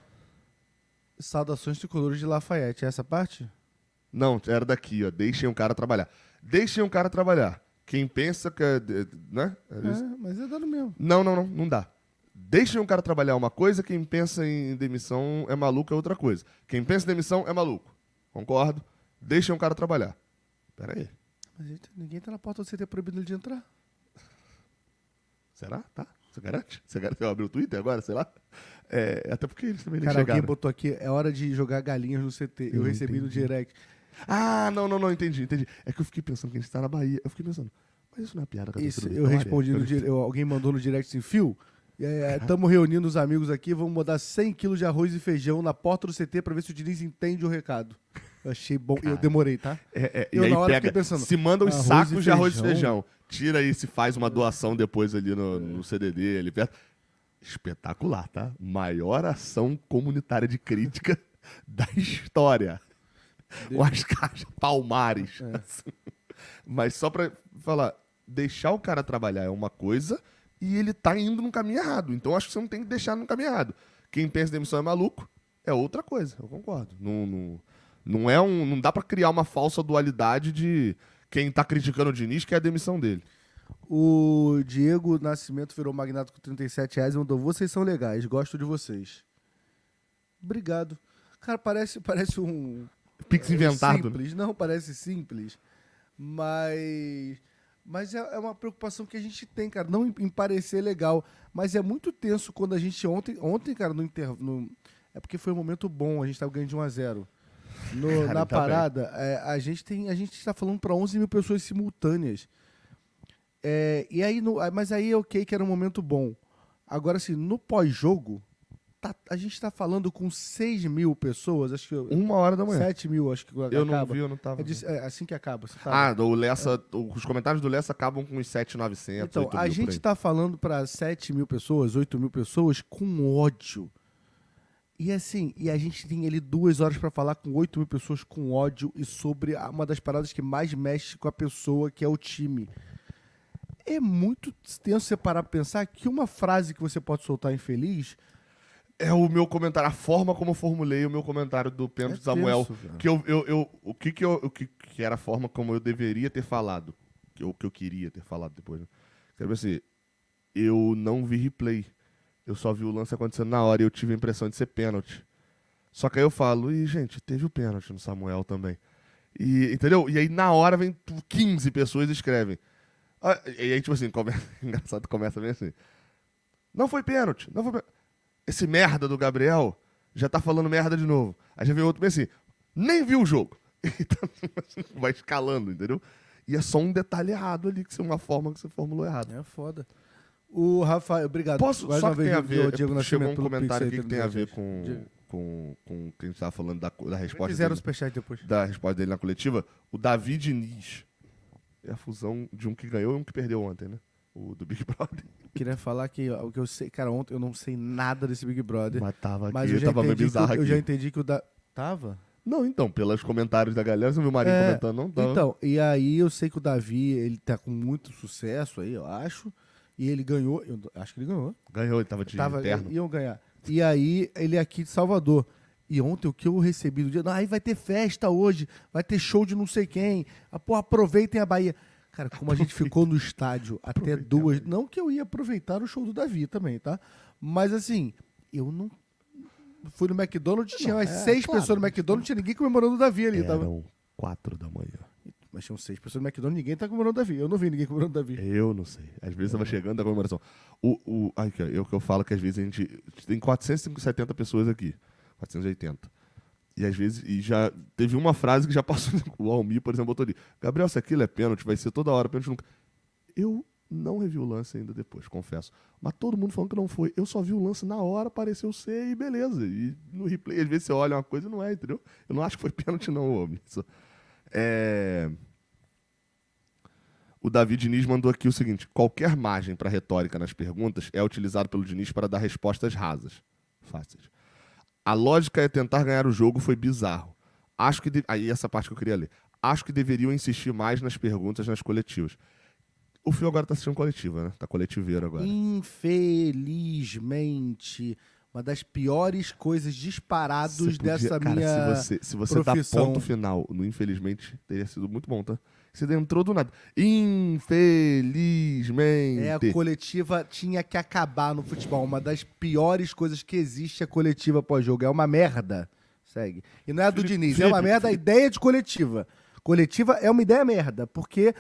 Saudações tricolores de Lafayette, é essa parte? Não, era daqui, ó. Deixem o cara trabalhar. Deixem o cara trabalhar. Quem pensa que. É, né? É, é mas é dando mesmo. Não, não, não, não dá. Deixem o cara trabalhar uma coisa, quem pensa em demissão é maluco, é outra coisa. Quem pensa em demissão é maluco. Concordo? Deixem um cara trabalhar. Pera aí. Mas ninguém tá na porta do CT proibido de entrar. Será? Tá? Você garante? Você, garante? Você abriu o Twitter agora, sei lá? É, até porque eles também nem Cara, quem alguém botou aqui, é hora de jogar galinhas no CT. Eu, Eu recebi entendi. no direct. Ah, não, não, não, entendi, entendi. É que eu fiquei pensando que a gente tá na Bahia. Eu fiquei pensando, mas isso não é piada Que a isso, Eu então, respondi no dire... alguém mandou no direct assim, fio. Estamos é, reunindo os amigos aqui, vamos mandar 100 quilos de arroz e feijão na porta do CT para ver se o Diniz entende o recado. Eu achei bom. Cara. Eu demorei, tá? É, é, eu e na hora pega, pensando. Se manda uns sacos de arroz e feijão. Tira e se faz uma doação depois ali no, no CDD, ali perto. Espetacular, tá? Maior ação comunitária de crítica [laughs] da história. Com as caixas palmares. É. Assim. Mas só pra falar, deixar o cara trabalhar é uma coisa e ele tá indo no caminho errado. Então acho que você não tem que deixar no caminho errado. Quem pensa em demissão é maluco, é outra coisa, eu concordo. no não... Não é um, não dá para criar uma falsa dualidade de quem tá criticando o Diniz que é a demissão dele. O Diego Nascimento virou magnato com 37 reais e mandou: Vocês são legais, gosto de vocês. Obrigado. Cara, parece, parece um. Pix é, inventado. Né? Simples. Não, parece simples. Mas. Mas é, é, uma preocupação que a gente tem, cara. Não em, parecer legal. Mas é muito tenso quando a gente ontem. Ontem, cara, no, inter, no É porque foi um momento bom, a gente tava ganhando de 1 a 0 no, Cara, na tá parada, é, a gente tem, a gente está falando para 11 mil pessoas simultâneas. É, e aí, no, mas aí é ok que era um momento bom. Agora, assim, no pós-jogo, tá, a gente está falando com 6 mil pessoas, acho que... Uma hora da manhã. 7 mil, acho que eu acaba. não vi, eu não tava. É, de, é, é assim que acaba. Tá ah, o Lessa, os comentários do Lessa acabam com os 7,900, Então, a gente está falando para 7 mil pessoas, 8 mil pessoas com ódio e assim, e a gente tem ele duas horas para falar com 8 mil pessoas com ódio e sobre uma das paradas que mais mexe com a pessoa, que é o time. É muito tenso você parar pra pensar que uma frase que você pode soltar infeliz é o meu comentário, a forma como eu formulei o meu comentário do pênalti é Samuel. Tenso, que eu, eu, eu, o que, que, eu, o que, que era a forma como eu deveria ter falado, o que eu queria ter falado depois. Né? Quero ver assim, eu não vi replay eu só vi o lance acontecendo na hora e eu tive a impressão de ser pênalti. Só que aí eu falo, e gente, teve o pênalti no Samuel também. E, entendeu? E aí na hora vem 15 pessoas e escrevem. Ah, e aí, tipo assim, [laughs] começa, engraçado, começa bem assim. Não foi pênalti, não foi pênalti. Esse merda do Gabriel já tá falando merda de novo. Aí já vem outro bem assim, nem viu o jogo. [laughs] Tá, vai escalando, entendeu? E é só um detalhe errado ali, que é uma forma que você formulou errado. É foda. O Rafael, obrigado. Posso, Mais só que tem a ver, o Diego Nascimento, chegou um comentário aqui que tem a ver com, com, com quem estava falando da, da resposta Fizeram o dele, depois. da resposta dele na coletiva. O Davi Diniz é a fusão de um que ganhou e um que perdeu ontem, né? O do Big Brother. [laughs] Queria falar que o que eu sei, cara, ontem eu não sei nada desse Big Brother. Mas tava mas aqui, eu já tava meio entendi bizarro que, aqui. eu já entendi que o da... Tava? Não, então, pelos comentários da galera, você viu o Marinho É, comentando, não Então, e aí eu sei que o Davi, ele tá com muito sucesso aí, eu acho. E ele ganhou, eu acho que ele ganhou. Ganhou, ele tava de tava, terno. Iam ganhar. E aí, ele é aqui de Salvador. E ontem o que eu recebi do dia, aí ah, vai ter festa hoje, vai ter show de não sei quem. Ah, pô, aproveitem a Bahia. Cara, como a gente ficou no estádio [laughs] até duas. Não que eu ia aproveitar o show do Davi também, tá? Mas assim, eu não. Fui no McDonald's, tinha não, umas é, seis claro, pessoas no McDonald's, tinha ninguém comemorando o Davi ali. Eram tava... quatro da manhã. Mas tinham seis pessoas no McDonald's, ninguém tá comemorando o Davi. Eu não vi ninguém comemorando o Davi. Eu não sei. Às vezes tava é. chegando da comemoração. O, o, ai, que é, eu que eu falo é que às vezes a gente tem 470 pessoas aqui. 480. E às vezes, e já teve uma frase que já passou. [laughs] O Almir, por exemplo, botou ali: Gabriel, se aquilo é pênalti, vai ser toda hora, pênalti nunca. Eu não revi o lance ainda depois, confesso. Mas todo mundo falando que não foi. Eu só vi o lance na hora, pareceu ser e beleza. E no replay, às vezes você olha uma coisa e não é, entendeu? Eu não acho que foi [laughs] pênalti, não, Almir. É... O Davi Diniz mandou aqui o seguinte: qualquer margem para retórica nas perguntas é utilizado pelo Diniz para dar respostas rasas. Fáceis. A lógica é tentar ganhar o jogo foi bizarro. Acho que. De... Aí essa parte que eu queria ler. Acho que deveriam insistir mais nas perguntas nas coletivas. O Fio agora tá assistindo coletiva, né? Tá coletiveiro agora. Infelizmente. Uma das piores coisas disparados podia... dessa cara, minha. Se você, se você dá ponto final no infelizmente, teria sido muito bom, tá? Você entrou do nada. Infelizmente. É, a coletiva tinha que acabar no futebol. Uma das piores coisas que existe é a coletiva pós-jogo. É uma merda. Segue. E não é a do Felipe, Diniz, é Felipe, é uma merda a ideia de coletiva. Coletiva é uma ideia merda, porque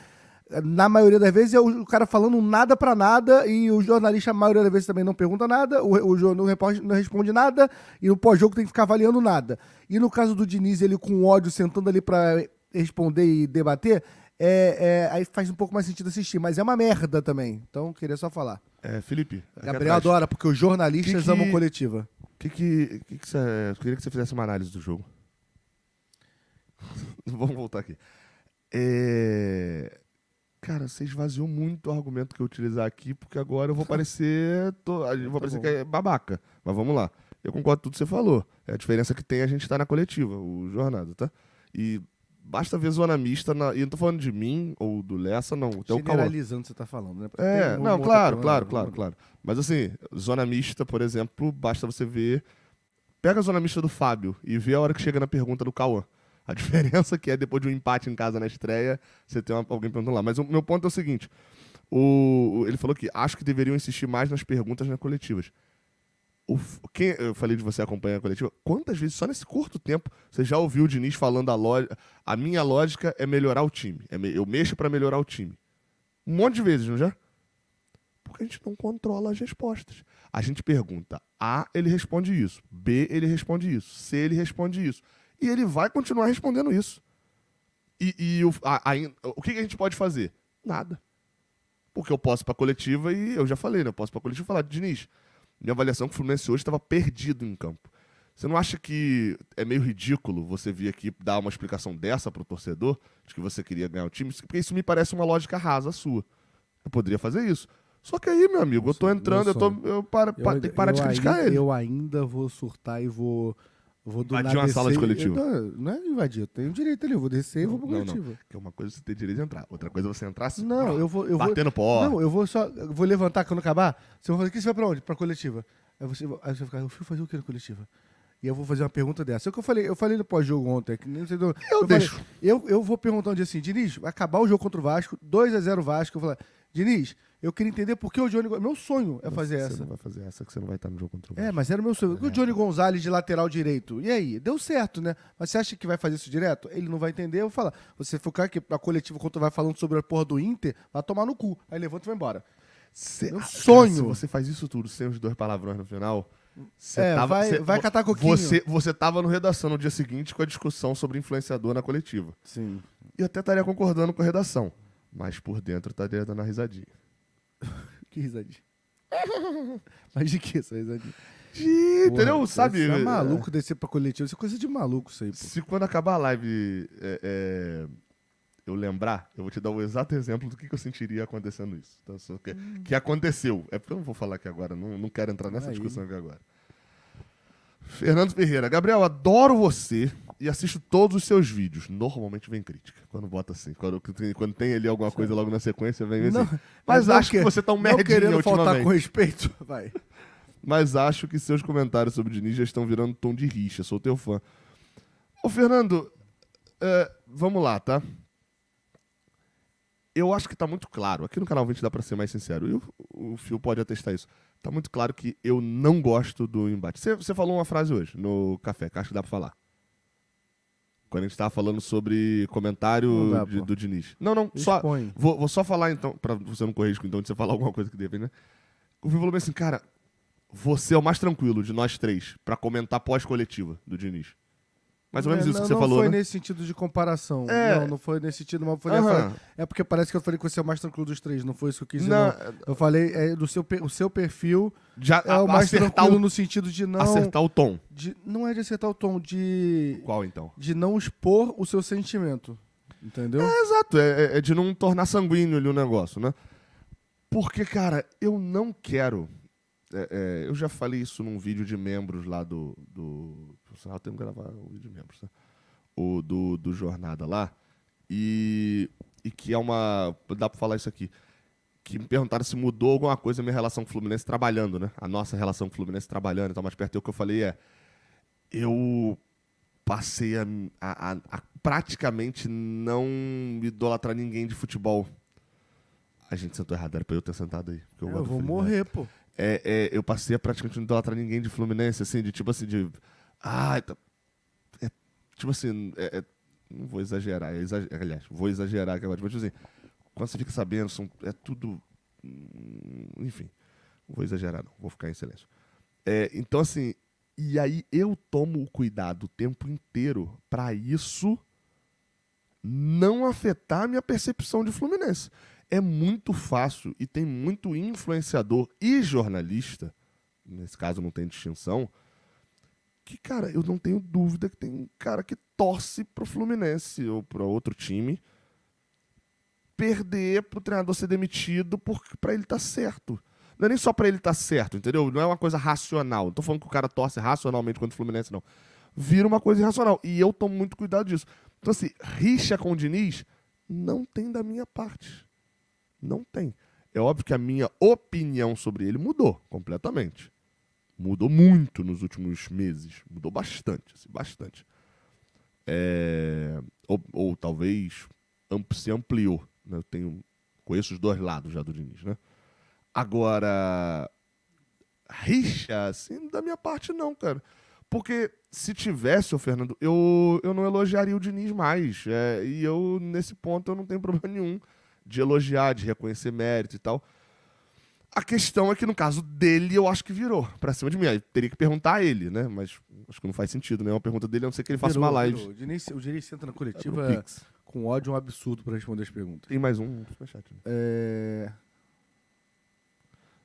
eh, na maioria das vezes é o cara falando nada para nada e o jornalista, a maioria das vezes, também não pergunta nada, o, o, o repórter não responde nada e o pós-jogo tem que ficar avaliando nada. E no caso do Diniz, ele com ódio sentando ali para responder e debater, é, é, aí faz um pouco mais sentido assistir, mas é uma merda também. Então, queria só falar. É, Felipe. É Gabriel atrás. adora, porque os jornalistas que que, amam coletiva. Que que, que, que eu queria que você fizesse uma análise do jogo. [laughs] Vamos voltar aqui. É... Cara, você esvaziou muito o argumento que eu utilizar aqui, porque agora eu vou [laughs] parecer. Tô, vou tá parecer bom. que é babaca. Mas vamos lá. Eu concordo com tudo que você falou. É a diferença que tem a gente estar tá na coletiva, o jornada, tá? E basta ver zona mista. Na, e não tô falando de mim ou do Lessa, não. Até Generalizando o você tá falando, né? Porque é, um não, claro, claro, né? claro, claro. Mas assim, zona mista, por exemplo, basta você ver. Pega a zona mista do Fábio e vê a hora que chega na pergunta do Cauã. A [laughs] diferença que é depois de um empate em casa na estreia, você tem uma, alguém perguntando lá. Mas o meu ponto é o seguinte: o, ele falou que acho que deveriam insistir mais nas perguntas nas coletivas quem, eu falei de você acompanhar a coletiva. Quantas vezes, só nesse curto tempo, você já ouviu o Diniz falando a lógica? A minha lógica é melhorar o time. É me, eu mexo para melhorar o time. Um monte de vezes, não já? Porque a gente não controla as respostas. A gente pergunta A, ele responde isso. B, ele responde isso. C, ele responde isso. E ele vai continuar respondendo isso. E, e o, a, a, o que a gente pode fazer? Nada. Porque eu posso para a coletiva e eu já falei, né? Eu posso para a coletiva e falar, Diniz, minha avaliação é que o Fluminense hoje estava perdido em campo. Você não acha que é meio ridículo você vir aqui dar uma explicação dessa para o torcedor, de que você queria ganhar o time? Porque isso me parece uma lógica rasa sua. Eu poderia fazer isso. Só que aí, meu amigo, eu tô entrando, eu, tô, eu, para, eu tenho que parar de criticar ainda, ele. Eu ainda vou surtar e vou Vou do invadir uma sala de coletivo. Não, não, é invadir, eu tenho direito ali, eu vou descer não, e vou pro não, coletivo. Não. Que é uma coisa você ter direito de entrar, outra coisa é você entrar assim, não, eu vou, eu batendo vou, porta. Não, eu vou só, eu vou levantar quando acabar. Você vai fazer, que você vai pra onde? Pra coletiva. Aí você, aí você vai ficar, eu fui fazer o que na coletiva? E eu vou fazer uma pergunta dessa. É o que eu falei, eu falei no pós-jogo ontem, que nem sei do, Eu, eu deixo. Falei, eu, eu vou perguntar um dia assim, Diniz, vai acabar o jogo contra o Vasco, 2x0 Vasco, eu vou falar, Diniz, eu queria entender por que o Johnny. Meu sonho é fazer você essa. Você não vai fazer essa, que você não vai estar no jogo contra o é, Vasco. É, mas era o meu sonho. É. O Johnny Gonzalez de lateral direito. E aí? Deu certo, né? Mas você acha que vai fazer isso direto? Ele não vai entender. Eu vou falar. Você ficar aqui na coletiva, quando vai falando sobre a porra do Inter, vai tomar no cu. Aí levanta e vai embora. Cê, meu ah, sonho. se você faz isso tudo sem os dois palavrões no final. Você é, tava, vai, cê, vai catar coquinho. Você, você tava no redação no dia seguinte com a discussão sobre influenciador na coletiva. Sim. E até estaria concordando com a redação. Mas por dentro estaria tá dando a risadinha. Que risadinha. [laughs] Mas de que essa risadinha? De, Porra, entendeu? Sabe? É, é maluco descer pra coletivo. Isso é coisa de maluco isso aí. Pô. Se quando acabar a live é, é, eu lembrar, eu vou te dar o exato exemplo do que, que eu sentiria acontecendo isso. Então, que, hum. que, aconteceu. É porque eu não vou falar aqui agora, não, não quero entrar nessa aí. discussão aqui agora. Fernando Ferreira, Gabriel, adoro você e assisto todos os seus vídeos. Normalmente vem crítica, quando bota assim. Quando, quando tem ali alguma coisa logo na sequência, vem assim. Não, mas, mas acho que, que você tá um merda querendo faltar com respeito, vai. Mas acho que seus comentários sobre o Diniz já estão virando tom de rixa. Sou teu fã. Ô, Fernando, é, vamos lá, tá? Eu acho que tá muito claro. Aqui no canal 20 dá pra ser mais sincero. E o Fio pode atestar isso Tá muito claro que eu não gosto do embate. Você falou uma frase hoje no café, que acho que dá pra falar. Quando a gente tava falando sobre comentário dá, de, do Diniz. Não, não, só. Vou, vou, só falar então, pra você não correr risco então de você falar [laughs] alguma coisa que deve, né? O Vivo falou assim, cara, você é o mais tranquilo de nós três para comentar pós-coletiva do Diniz. Mais ou menos é, isso que você não falou. Não foi né? nesse sentido de comparação. É. Não, não foi nesse sentido, mas foi. Uhum. É porque parece que eu falei que você é o mais tranquilo dos três, não foi isso que eu quis não. Eu falei é, do seu, o seu perfil Já, é o mais tranquilo o, no sentido de não. Acertar o tom. De, não é de acertar o tom, de. Qual então? De não expor o seu sentimento. Entendeu? É, exato, é, é, é de não tornar sanguíneo ali o negócio, né? Porque, cara, eu não quero. É, eu já falei isso num vídeo de membros lá do, do membros. Nós temos que gravar um vídeo de membros, né? O do, do Jornada lá. E, e que é uma. Dá pra falar isso aqui. Que me perguntaram se mudou alguma coisa a minha relação com o Fluminense trabalhando, né? A nossa relação com o Fluminense trabalhando e tal, mais perto o que eu falei é. Eu passei a, a, a praticamente não idolatrar ninguém de futebol. A gente sentou errado, era pra eu ter sentado aí. Eu, é, eu vou morrer, pô. É, é, eu passei a praticamente não idolatrar ninguém de Fluminense, assim, de tipo assim, de ah, é, é, tipo assim, é, é não vou exagerar, é exager, aliás, vou exagerar agora, mas tipo assim, quando você fica sabendo, são, é tudo. Hum, enfim, não vou exagerar, não, vou ficar em silêncio. É, então, assim, e aí eu tomo o cuidado o tempo inteiro para isso não afetar a minha percepção de Fluminense. É muito fácil e tem muito influenciador e jornalista, nesse caso não tem distinção, que, cara, eu não tenho dúvida que tem um cara que torce pro Fluminense ou para outro time perder pro treinador ser demitido porque para ele tá certo. Não é nem só para ele tá certo, entendeu? Não é uma coisa racional. Não tô falando que o cara torce racionalmente contra o Fluminense, não. Vira uma coisa irracional. E eu tomo muito cuidado disso. Então, assim, rixa com o Diniz não tem da minha parte. Não tem. É óbvio que a minha opinião sobre ele mudou completamente mudou muito nos últimos meses. Mudou bastante, assim, bastante. É, ou, ou, talvez se ampliou. Né? Eu tenho, conheço os dois lados já do Diniz, né? Agora, rixa, assim, da minha parte não, cara. Porque se tivesse, o Fernando, eu, eu não elogiaria o Diniz mais. É, e eu, nesse ponto, eu não tenho [laughs] problema nenhum de elogiar, de reconhecer mérito e tal. A questão é que, no caso dele, eu acho que virou pra cima de mim. Aí teria que perguntar a ele, né? Mas acho que não faz sentido, né? Uma pergunta dele, a não ser que ele faça uma live. virou. O Diniz, o Diniz senta na coletiva É, com ódio é um absurdo pra responder as perguntas. Tem mais um superchat. né? É...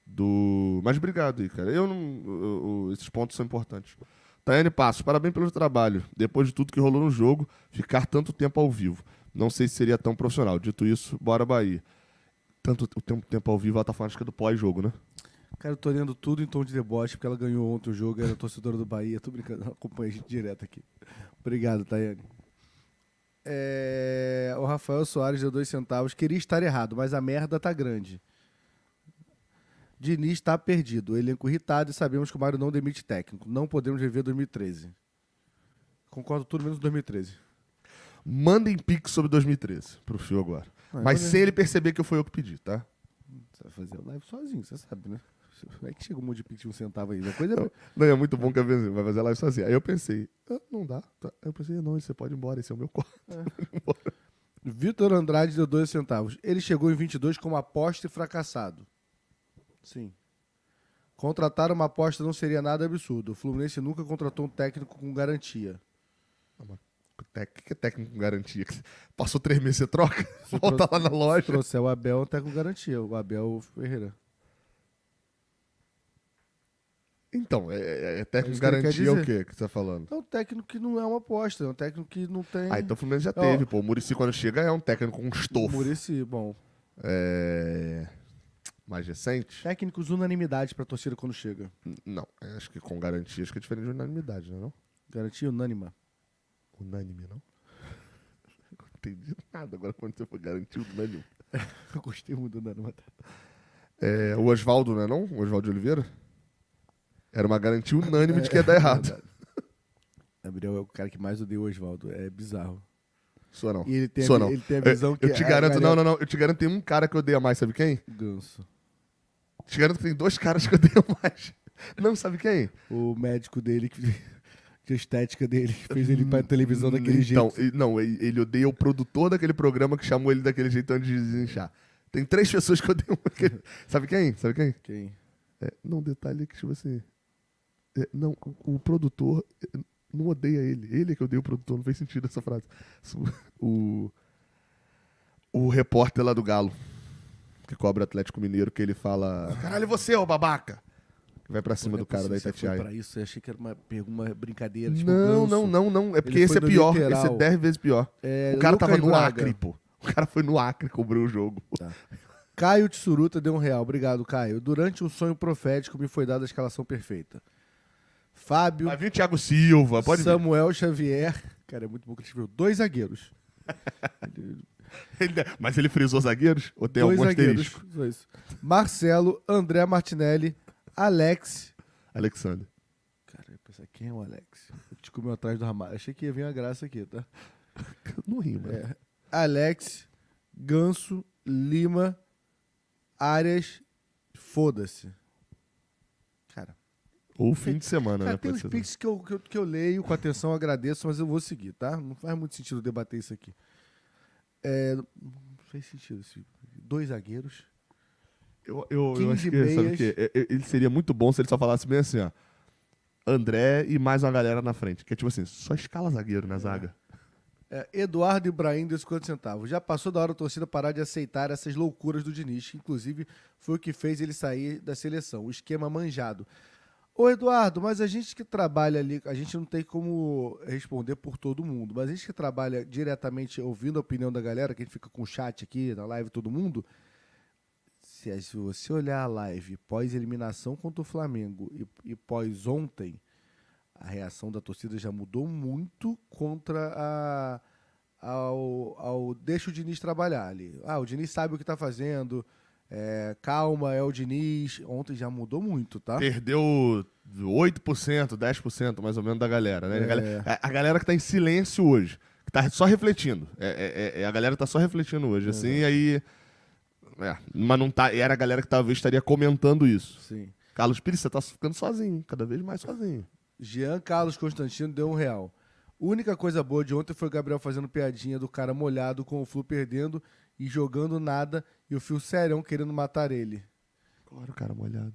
Do. Mas obrigado aí, cara. Eu não. eu- eu- esses pontos são importantes. Tayane Passos, parabéns pelo trabalho. Depois de tudo que rolou no jogo, ficar tanto tempo ao vivo. Não sei se seria tão profissional. Dito isso, bora Bahia tanto o tempo, tempo ao vivo, ela tá falando acho que é do pós-jogo, né? Cara, eu tô lendo tudo em tom de deboche, porque ela ganhou ontem o jogo, era é torcedora do Bahia, tô brincando, ela acompanha a gente direto aqui. Obrigado, Tayane. É... O Rafael Soares deu dois centavos. Queria estar errado, mas a merda tá grande. Diniz está perdido, o elenco irritado e sabemos que o Mário não demite técnico. Não podemos rever 2013. Concordo tudo menos 2013. Mandem pix sobre 2013 pro Fio agora. Mas se ele perceber que foi eu que pedi, tá? Você vai fazer o live sozinho, você sabe, né? Como é que chega um monte de pix de um centavo aí? coisa... É não, não, é muito bom que a vezes vai fazer live sozinha. Aí eu pensei, ah, não dá. Tá? Eu pensei, ah, não, você pode ir embora, esse é o meu quarto. É. [laughs] Vitor Andrade deu dois centavos. Ele chegou em 22 como aposta e fracassado. Sim. Contratar uma aposta não seria nada absurdo. O Fluminense nunca contratou um técnico com garantia. Ah, que é técnico com garantia? [laughs] Passou três meses, você troca? Se volta lá na loja. Se é o Abel, é um técnico com garantia. O Abel Ferreira. Então, é, é, é, é técnico é garantia o quê que você tá falando? É um técnico que não é uma aposta, é um técnico que não tem. Ah, então o Fluminense já teve, pô. O Murici quando chega é um técnico com um estofo. Murici, bom. É. Mais recente? Técnicos unanimidade pra torcida quando chega. não, acho que com garantia acho que é diferente de unanimidade, não é? Não? Garantia unânima unânime, não? [laughs] Não entendi nada agora quando você foi garantir unânime. [laughs] Eu gostei muito do unânime. Tá? É, o Oswaldo, né, não? O Oswaldo de Oliveira? Era uma garantia unânime de que ia dar é, é errado. Gabriel é o cara que mais odeia o Oswaldo. É bizarro. Sou não. E ele tem, Sou a, não. Ele tem a visão eu, que... Eu te é, garanto, não, não, não. Eu te garanto tem um cara que odeia mais, sabe quem? Ganso. Te garanto que tem dois caras que odeiam mais. Não, sabe quem? O médico dele que que a estética dele fez ele pra hum, televisão hum, daquele então, jeito. não, ele odeia o produtor daquele programa que chamou ele daquele jeito antes de desinchar. Tem três pessoas que odeiam [laughs] Sabe quem? Sabe quem? Quem? É, não, detalhe é que, tipo assim... É, não, o, produtor é, não odeia ele. Ele é que odeia o produtor. Não fez sentido essa frase. O, o repórter lá do Galo, que cobra Atlético Mineiro, que ele fala... Caralho, você ô o babaca! vai pra cima do cara da Itatiaia. Foi pra isso, eu achei que era uma, uma brincadeira. Tipo, não, não, não, não. É porque esse é pior. Literal. Esse é 10 vezes pior. É, o cara Luca tava no Acre, pô. O cara foi no Acre cobrir o jogo. Tá. Caio Tsuruta deu um real. Obrigado, Caio. Durante um sonho profético me foi dada a escalação perfeita. Fábio. Vai vir o Thiago Silva, pode Samuel vir. Xavier. Cara, é muito bom que ele escreveu. Dois zagueiros. ele, mas ele frisou zagueiros? Ou tem Dois algum zagueiros, Marcelo, André Martinelli, Alex Alexandre. Cara, eu pensei, quem é o Alex? Descobriu atrás do ramalho. Achei que ia vir uma graça aqui, tá? [laughs] Não rima. Né? É. Alex Ganso Lima Arias, Foda-se. Cara. Ou fim de semana, cara, né? Tem uns pix que eu, que, eu, que eu leio com atenção, agradeço, mas eu vou seguir, tá? Não faz muito sentido debater isso aqui. É, não faz sentido. Dois zagueiros eu, eu, eu acho que, sabe é, é, Ele seria muito bom se ele só falasse bem assim, ó. André e mais uma galera na frente. Que é tipo assim, só escala zagueiro na é. zaga. É, Eduardo Ibrahim deu 50 centavos. Já passou da hora a torcida parar de aceitar essas loucuras do Diniz. inclusive, foi o que fez ele sair da seleção. O esquema manjado. Ô Eduardo, mas a gente que trabalha ali, a gente não tem como responder por todo mundo, mas a gente que trabalha diretamente ouvindo a opinião da galera, que a gente fica com o chat aqui, na live todo mundo, é, se você olhar a live pós-eliminação contra o Flamengo e, e pós-ontem, a reação da torcida já mudou muito contra a, ao, ao deixa o Diniz trabalhar ali. Ah, o Diniz sabe o que está fazendo, é, calma, é o Diniz. Ontem já mudou muito, tá? Perdeu 8%, 10% mais ou menos da galera, né? É. A, galera, a, galera, que está em silêncio hoje, que tá só refletindo. É, é, é, é a galera está só refletindo hoje, assim, aí... É, mas não tá. Era a galera que talvez estaria comentando isso. Sim. Carlos Pires, você tá ficando sozinho, cada vez mais sozinho. Jean Carlos Constantino deu um real. Única coisa boa de ontem foi o Gabriel fazendo piadinha do cara molhado com o Flu perdendo e jogando nada e o Fio Serão querendo matar ele. Claro, o cara molhado.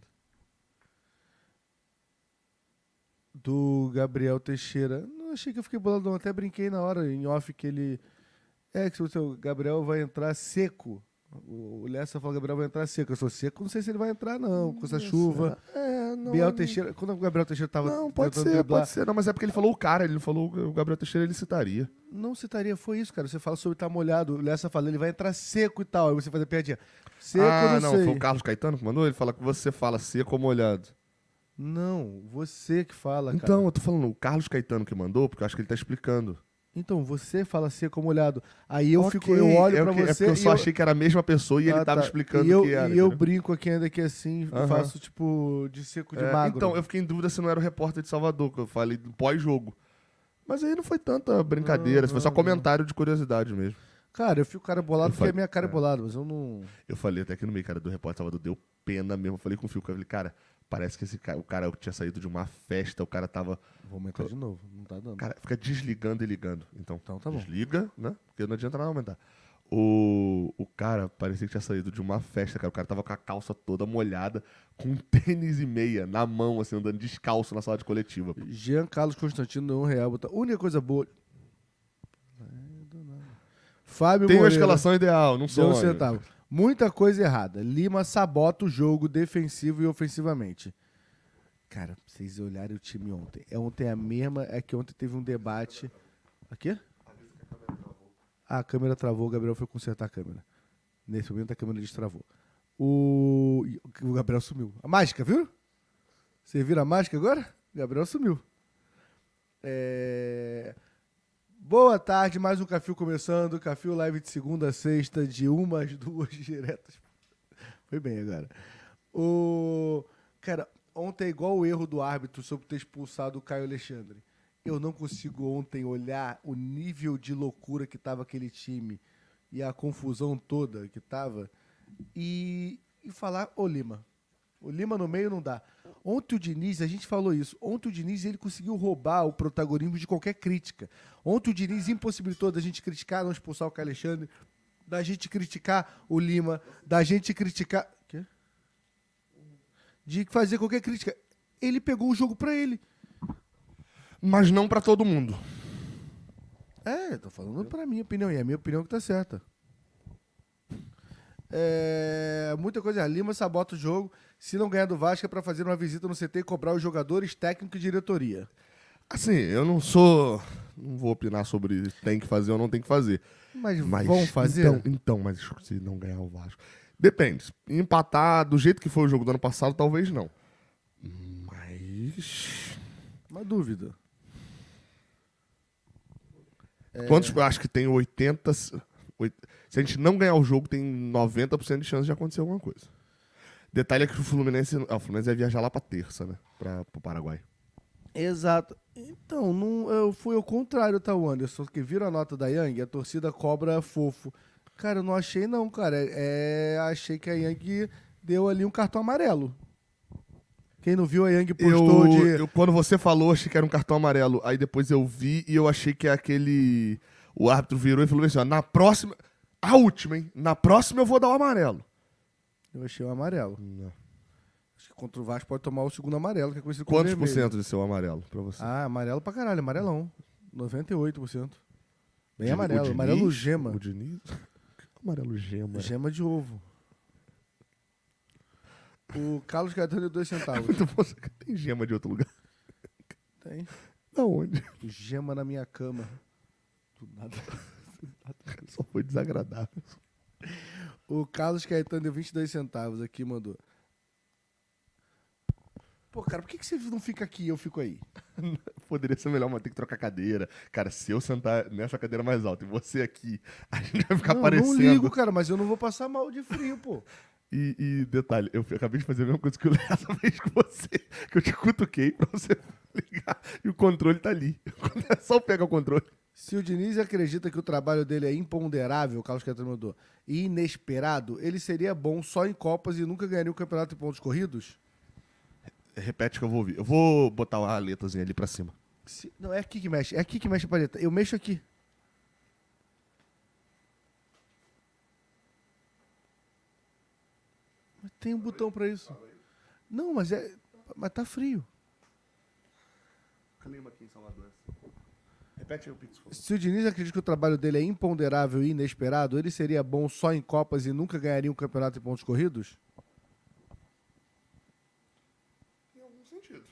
Do Gabriel Teixeira. Não achei que eu fiquei bolado, até brinquei na hora em off que ele. É que o Gabriel vai entrar seco o Lessa falou que o Gabriel vai entrar seco. Eu sou seco, não sei se ele vai entrar, não, com essa hum, chuva. É, não. Biel é Teixeira, quando o Gabriel Teixeira tava. Não, pode ser, driblar, pode ser. Não, mas é porque ele falou o cara, ele não falou o Gabriel Teixeira, ele citaria. Não citaria, foi isso, cara. Você fala sobre estar tá molhado. O Lessa fala, ele vai entrar seco e tal. Aí você faz a piadinha. Seco, ah, não, não foi o Carlos Caetano que mandou? Ele fala que você fala seco ou molhado. Não, você que fala, cara. Então, eu tô falando, o Carlos Caetano que mandou, porque eu acho que ele tá explicando. Então, você fala seco assim, é molhado. Aí eu okay, fico, eu olho é pra que, é você. É eu só eu... achei que era a mesma pessoa e ah, ele tava tá. explicando e eu, que era. E eu brinco aqui ainda que assim, uh -huh. faço tipo de seco de é, magro. Então, eu fiquei em dúvida se não era o repórter de Salvador, que eu falei pós-jogo. Mas aí não foi tanta brincadeira, não, assim, foi só não, comentário não. de curiosidade mesmo. Cara, eu fico cara bolado eu porque falei, a minha cara é, é bolada, mas eu não. Eu falei até aqui no meio, cara, do repórter Salvador deu pena mesmo. Eu falei com o Fio, eu falei, cara, Parece que esse cara, o cara tinha saído de uma festa, o cara tava. Vou aumentar de novo, não tá dando. Cara, fica desligando e ligando. Então, então tá bom. Desliga, né? Porque não adianta nada aumentar. O, o cara parecia que tinha saído de uma festa, cara. O cara tava com a calça toda molhada, com tênis e meia na mão, assim, andando descalço na sala de coletiva. Pô. Jean Carlos Constantino deu é um real. botar. Única coisa boa. É, Fábio Tem Moreira. Tem uma escalação ideal, não sou. Deu um centavo. Muita coisa errada. Lima sabota o jogo defensivo e ofensivamente. Cara, vocês olharem o time ontem. É ontem a mesma. É que ontem teve um debate. Aqui? Ah, a câmera travou, o Gabriel foi consertar a câmera. Nesse momento a câmera destravou. O. O Gabriel sumiu. A mágica, viu? Você vira a mágica agora? O Gabriel sumiu. É. Boa tarde, mais um cafio começando. cafio live de segunda a sexta, de uma às duas [laughs] diretas. Foi bem agora. O... Cara, ontem é igual o erro do árbitro sobre ter expulsado o Caio Alexandre. Eu não consigo ontem olhar o nível de loucura que estava aquele time e a confusão toda que estava e, e falar, ô Lima, o Lima no meio não dá. Ontem o Diniz, a gente falou isso, ontem o Diniz ele conseguiu roubar o protagonismo de qualquer crítica. Ontem o Diniz impossibilitou da gente criticar, não expulsar o Alexandre, da gente criticar o Lima, da gente criticar. Quê? De fazer qualquer crítica. Ele pegou o jogo para ele. Mas não para todo mundo. É, eu tô falando pra minha opinião, e é a minha opinião é que tá certa. É, muita coisa. Lima sabota o jogo. Se não ganhar do Vasco, é para fazer uma visita no CT e cobrar os jogadores, técnico e diretoria. Assim, eu não sou. Não vou opinar sobre tem que fazer ou não tem que fazer. Mas, mas vão fazer? Então, então, mas se não ganhar o Vasco. Depende. Empatar do jeito que foi o jogo do ano passado, talvez não. Mas. Uma dúvida. É. Quantos. É... Acho que tem 80. 80 se a gente não ganhar o jogo, tem 90% de chance de acontecer alguma coisa. Detalhe é que o Fluminense, ah, o Fluminense vai viajar lá para terça, né? Para o Paraguai. Exato. Então, não, eu fui ao contrário, tá, Anderson? Que vira a nota da Yang, a torcida cobra fofo. Cara, eu não achei não, cara. É, é, achei que a Yang deu ali um cartão amarelo. Quem não viu, a Yang postou eu, de... Eu, quando você falou, achei que era um cartão amarelo. Aí depois eu vi e eu achei que é aquele... O árbitro virou e falou assim, ó, na próxima... A última, hein? Na próxima eu vou dar o amarelo. Eu achei o amarelo. Não. Acho que contra o Vasco pode tomar o segundo amarelo, que é conhecido como Quantos por cento de seu amarelo pra você? Ah, amarelo pra caralho, amarelão. 98%. Bem Di- o amarelo, Diniz? amarelo gema. O Diniz? [laughs] Amarelo gema. Gema de ovo. O Carlos Caetano deu 2 centavos. [laughs] Muito bom, tem gema de outro lugar. Tem. Da onde? Gema na minha cama. Do nada. [laughs] Só foi desagradável. O Carlos Caetano deu 22 centavos aqui, mandou. Pô, cara, por que, que você não fica aqui e eu fico aí? [laughs] Poderia ser melhor, mas tem que trocar cadeira. Cara, se eu sentar nessa cadeira mais alta e você aqui, a gente vai ficar não, parecendo. Eu não ligo, cara, mas eu não vou passar mal de frio, pô. [laughs] E, e, detalhe, eu acabei de fazer a mesma coisa que o Léo fez [laughs] com você, que eu te cutuquei pra você [laughs] ligar e o controle tá ali. [laughs] É só pega o controle. Se o Diniz acredita que o trabalho dele é imponderável, o Carlos Caetano mandou, e inesperado, ele seria bom só em Copas e nunca ganharia o campeonato em pontos corridos? Repete que eu vou ouvir. Eu vou botar a letrazinha ali pra cima. Se, não, é aqui que mexe. É aqui que mexe a paleta. Eu mexo aqui. Mas tem um botão para isso. Não, mas é. Mas tá frio. Clima aqui em Salvador. É assim. Repete aí o Pix. Se o Diniz acredita que o trabalho dele é imponderável e inesperado, ele seria bom só em Copas e nunca ganharia um campeonato em pontos corridos? Em algum sentido.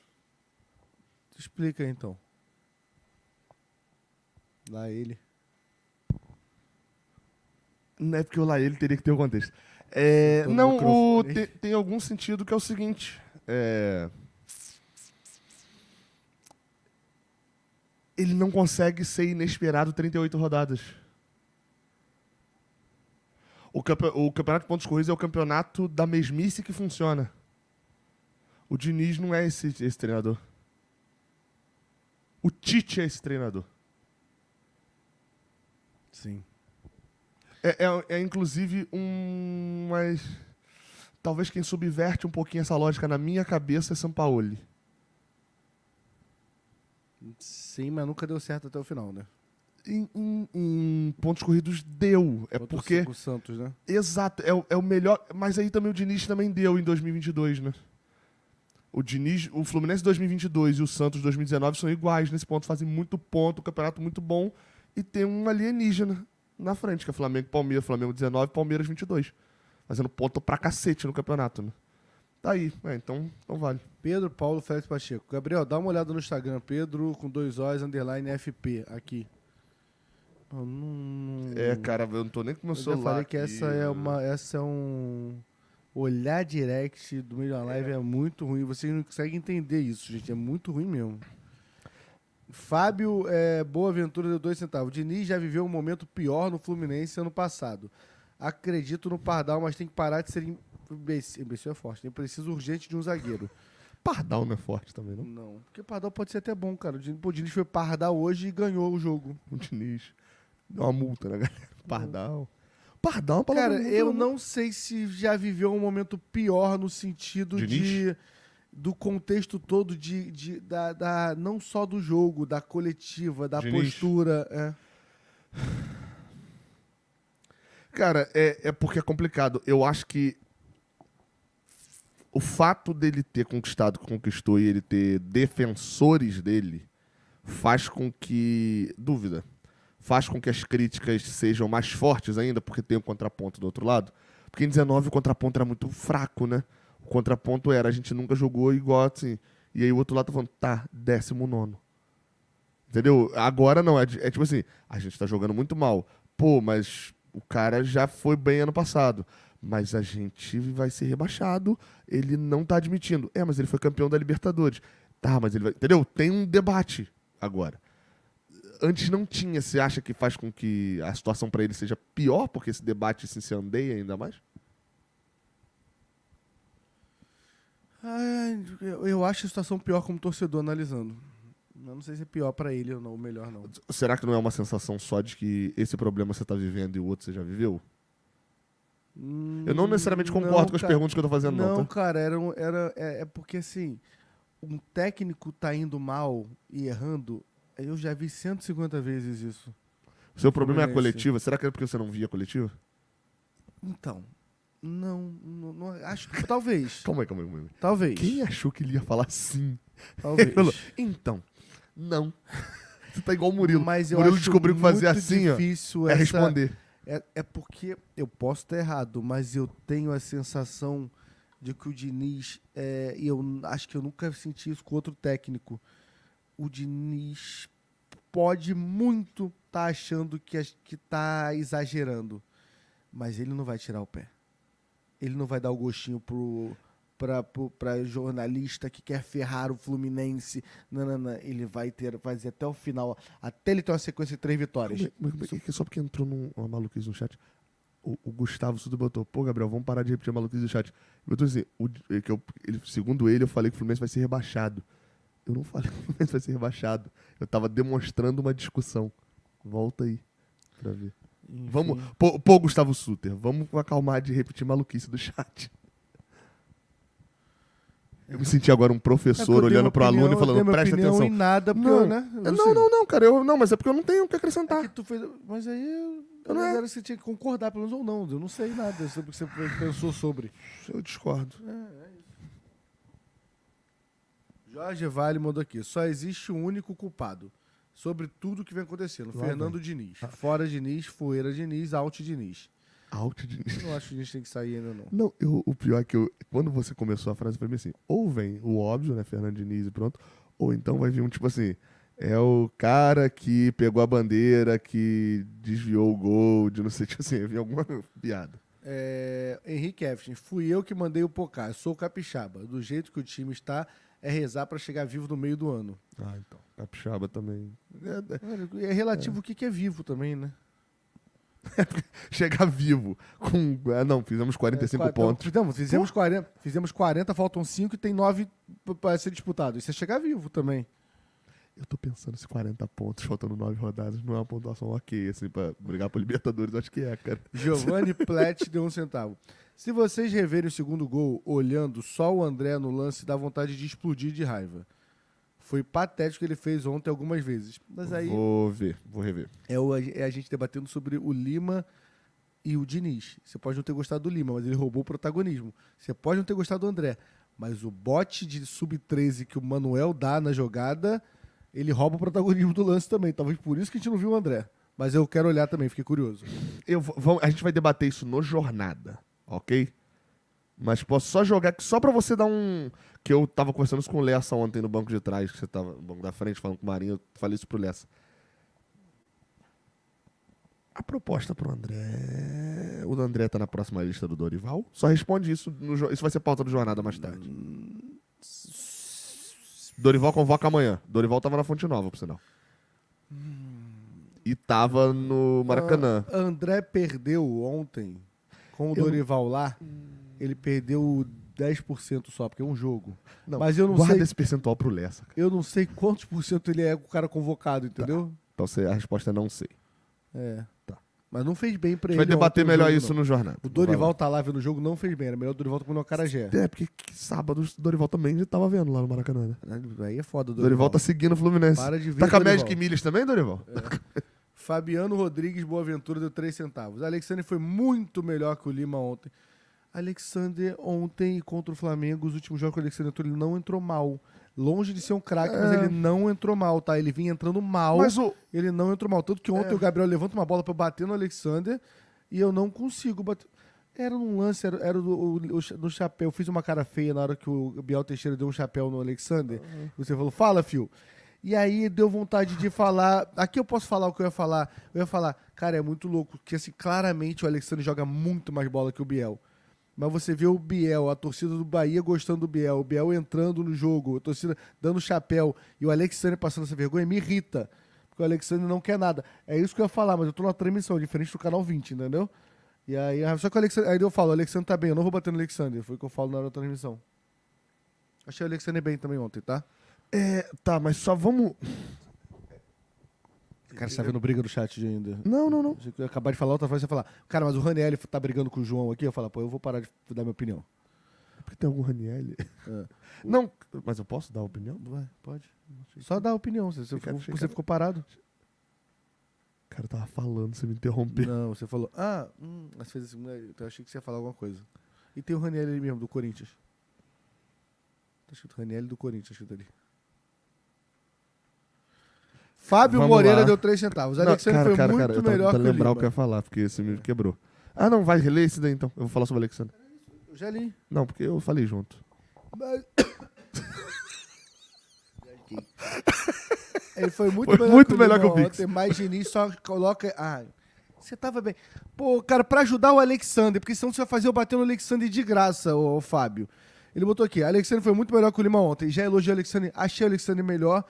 Explica aí, então. Lá ele. Não é porque o lá ele teria que ter o contexto. É, não, o, tem, tem, algum sentido que é o seguinte. É, ele não consegue ser inesperado 38 rodadas. O, campe, o campeonato de pontos corridos é o campeonato da mesmice que funciona. O Diniz não é esse, esse treinador. O Tite é esse treinador. Sim. É, é, é inclusive um. Mas. Talvez quem subverte um pouquinho essa lógica na minha cabeça é Sampaoli. Sim, mas nunca deu certo até o final, né? Em, em, em pontos corridos deu. É Outro porque. O Santos, né? Exato, é, é o melhor. Mas aí também o Diniz também deu em 2022, né? O Diniz, o Fluminense 2022 e o Santos 2019 são iguais nesse ponto, fazem muito ponto, o campeonato muito bom e tem um alienígena na frente, que é Flamengo e Palmeiras. Flamengo 19, Palmeiras 22. Fazendo ponto pra cacete no campeonato, né? Tá aí, é, então, então vale. Pedro Paulo Félix Pacheco. Gabriel, dá uma olhada no Instagram. Pedro com dois olhos, underline FP, aqui. Não, não... É, cara, eu não tô nem com meu falar celular. Eu falei que essa é uma. Essa é um. Olhar direct do meio da live é. é muito ruim. Vocês não conseguem entender isso, gente. É muito ruim mesmo. Fábio é, Boaventura deu dois centavos. Diniz já viveu um momento pior no Fluminense ano passado. Acredito no Pardal, mas tem que parar de ser imbecil. Imbecil é forte, tem né? preciso urgente de um zagueiro. Pardal não é forte também, não? Não, porque Pardal pode ser até bom, cara. O Diniz, foi Pardal hoje e ganhou o jogo. O Diniz deu uma multa, né, galera? Pardal. Pardal é uma Cara, eu não sei se já viveu um momento pior no sentido Diniz? de do contexto todo de, de da, da, não só do jogo, da coletiva, da Diniz. postura. É. Cara, é, é porque é complicado. Eu acho que o fato dele ter conquistado o que conquistou e ele ter defensores dele faz com que. Dúvida. Faz com que as críticas sejam mais fortes ainda, porque tem um contraponto do outro lado. Porque em 19 o contraponto era muito fraco, né? O contraponto era, a gente nunca jogou igual assim. E aí o outro lado tá falando, tá, décimo nono. Entendeu? Agora não, é, é tipo assim, a gente tá jogando muito mal. Pô, mas o cara já foi bem ano passado. Mas a gente vai ser rebaixado, ele não tá admitindo. É, mas ele foi campeão da Libertadores. Tá, mas ele vai. Entendeu? Tem um debate agora. Antes não tinha. Você acha que faz com que a situação para ele seja pior, porque esse debate se andeia ainda mais? eu acho a situação pior como torcedor analisando. Eu não sei se é pior para ele ou não, ou melhor não. Será que não é uma sensação só de que esse problema você tá vivendo e o outro você já viveu? Hum, eu não hum, necessariamente concordo não, com as cara, perguntas que eu tô fazendo, não. Não, tá? cara, era, era, é, é, porque assim, um técnico tá indo mal e errando, eu já vi 150 vezes isso. O seu problema é a coletiva? Será que é porque você não via a coletiva? Então, não, não, não acho que talvez. [laughs] calma aí, calma aí, calma aí. Talvez. Quem achou que ele ia falar sim? Talvez. [laughs] Falou, então, não. [laughs] Você tá igual o Murilo. Mas eu Murilo descobriu que fazer assim, difícil ó, é essa... é responder. É, é porque eu posso estar errado, mas eu tenho a sensação de que o Diniz, é, e eu acho que eu nunca senti isso com outro técnico. O Diniz pode muito estar tá achando que, que tá exagerando, mas ele não vai tirar o pé ele não vai dar o gostinho pro para jornalista que quer ferrar o Fluminense. Não, não, não. Ele vai ter, fazer até o final, até ele ter uma sequência de três vitórias. É só porque entrou num, uma maluquice no chat. O, o Gustavo tudo botou, pô, Gabriel, vamos parar de repetir a maluquice no chat. Eu tô dizendo, o, é que eu, ele, segundo ele, eu falei que o Fluminense vai ser rebaixado. Eu não falei que o Fluminense vai ser rebaixado. Eu tava demonstrando uma discussão. Volta aí pra ver. Enfim. Vamos. Pô, pô, Gustavo Suter, vamos acalmar de repetir maluquice do chat. Eu me senti agora um professor é olhando para o aluno e falando, presta atenção. Em nada, porque não, né? É, não, não, não, cara. Eu, não, mas é porque eu não tenho o que acrescentar. É que fez, mas aí eu, eu não é. era é... tinha que concordar, pelo menos, ou não. Eu não sei nada sobre o que você pensou sobre. Eu discordo. É, Jorge Vale mandou aqui. Só existe um único culpado sobre tudo que vem acontecendo. Lá Fernando vem. Diniz. Ah, fora Diniz, Fueira Diniz, Alt Diniz. Alt Diniz. Eu não acho que a gente tem que sair ainda, não. Não, eu, o pior é que eu, quando você começou a frase, foi assim: ou vem o óbvio, né, Fernando Diniz e pronto, ou então vai vir um tipo assim. É o cara que pegou a bandeira, que desviou o gol, de não sei, [laughs] tipo assim, havia alguma piada. É, Henrique Efton, fui eu que mandei o Pocá, sou capixaba. Do jeito que o time está, é rezar para chegar vivo no meio do ano. Ah, então. Capixaba também. É, é, é relativo é. o que, que é vivo também, né? [laughs] chegar vivo com. É, não, fizemos 45 é, pontos. Então, fizemos, 40, fizemos 40, faltam 5 e tem 9 para ser disputado. Isso é chegar vivo também. Eu tô pensando se 40 pontos, faltando 9 rodadas, não é uma pontuação ok, assim, pra brigar pro Libertadores, acho que é, cara. Giovanni [laughs] Plet deu um centavo. Se vocês reverem o segundo gol olhando só o André no lance, dá vontade de explodir de raiva. Foi patético que ele fez ontem algumas vezes. Mas aí. Vou ver, vou rever. É, o, é a gente debatendo sobre o Lima e o Diniz. Você pode não ter gostado do Lima, mas ele roubou o protagonismo. Você pode não ter gostado do André, mas o bote de sub-13 que o Manuel dá na jogada ele rouba o protagonismo do lance também. Talvez por isso que a gente não viu o André. Mas eu quero olhar também, fiquei curioso. Eu, vamos, a gente vai debater isso no Jornada, ok? Mas posso só jogar aqui, só pra você dar um. Que eu tava conversando isso com o Lessa ontem no banco de trás, que você tava no banco da frente falando com o Marinho, eu falei isso pro Lessa. A proposta pro André. O André tá na próxima lista do Dorival? Só responde isso. No... Isso vai ser pauta do Jornada mais tarde. Hum... Dorival convoca amanhã. Dorival tava na Fonte Nova, por sinal. E tava no Maracanã. Ah, André perdeu ontem com o eu... Dorival lá. Ele perdeu 10% só, porque é um jogo. Não, Mas eu não guarda sei. esse percentual pro Lessa. Cara. Eu não sei quantos por cento ele é o cara convocado, entendeu? Tá. Então a resposta é não sei. É. Mas não fez bem pra ele. Vai debater melhor jogo, isso não. no jornal. O Dorival tá lá vendo o jogo, não fez bem. Era melhor o Dorival tomando o Acarajé. É, porque sábado o Dorival também já tava vendo lá no Maracanã, né? Aí é foda, Dorival. Dorival tá seguindo o Fluminense. Para de ver, Tá com a Magic Milhas também, Dorival? É. Fabiano Rodrigues Boaventura deu 3 centavos. Alexander foi muito melhor que o Lima ontem. Alexander ontem contra o Flamengo, os últimos jogos com o Alexander ele não entrou mal longe de ser um craque, é. mas ele não entrou mal, tá? Ele vinha entrando mal, mas o... ele não entrou mal. Tanto que ontem é. o Gabriel levanta uma bola para bater no Alexander e eu não consigo bater. Era um lance, era, era do, do chapéu. Eu fiz uma cara feia na hora que o Biel Teixeira deu um chapéu no Alexander. Uhum. Você falou, fala, fio. E aí deu vontade de falar. Aqui eu posso falar o que eu ia falar. Eu ia falar, cara, é muito louco, que assim, claramente o Alexander joga muito mais bola que o Biel mas você vê o Biel, a torcida do Bahia gostando do Biel, o Biel entrando no jogo, a torcida dando chapéu e o Alexandre passando essa vergonha, me irrita. Porque o Alexandre não quer nada. É isso que eu ia falar, mas eu tô na transmissão, diferente do canal 20, entendeu? E aí, ah, só que o Alexandre, aí eu falo, o Alexandre tá bem, eu não vou bater no Alexandre, foi o que eu falo na hora da transmissão. Achei o Alexandre bem também ontem, tá? É, tá, mas só vamos. O cara está vendo briga no chat ainda. Não, não, não. Eu acabar de falar outra frase, você falar, cara, mas o Raniel tá brigando com o João aqui. Eu falar, pô, eu vou parar de dar minha opinião. porque tem algum Raniel. É. [laughs] Não, mas eu posso dar opinião? Vai, pode. Só dar opinião. Você, você, ficou, você ficou parado. Cara, tava falando, você me interrompeu. Não, você falou, ah, hum, mas fez assim, né, então eu achei que você ia falar alguma coisa. E tem o Raniel ali mesmo, do Corinthians. Tá escrito Raniel do Corinthians, tá escrito ali. Fábio Vamos Moreira lá. deu 3 centavos. Não, Alexandre cara, foi cara, muito cara, melhor eu lembrar o que eu ia falar, porque esse me quebrou. Ah, não, vai reler esse daí então. Eu vou falar sobre o Alexandre. Eu já li. Não, porque eu falei junto. Mas... [coughs] Ele foi muito foi melhor muito que o melhor Lima que o ontem, mas Diniz só coloca... Ah, você tava bem. Pô, cara, pra ajudar o Alexandre, porque senão você vai fazer eu bater no Alexandre de graça, o ô Fábio. Ele botou aqui, Alexandre foi muito melhor que o Lima ontem. Já elogiou o Alexandre, achei o Alexandre melhor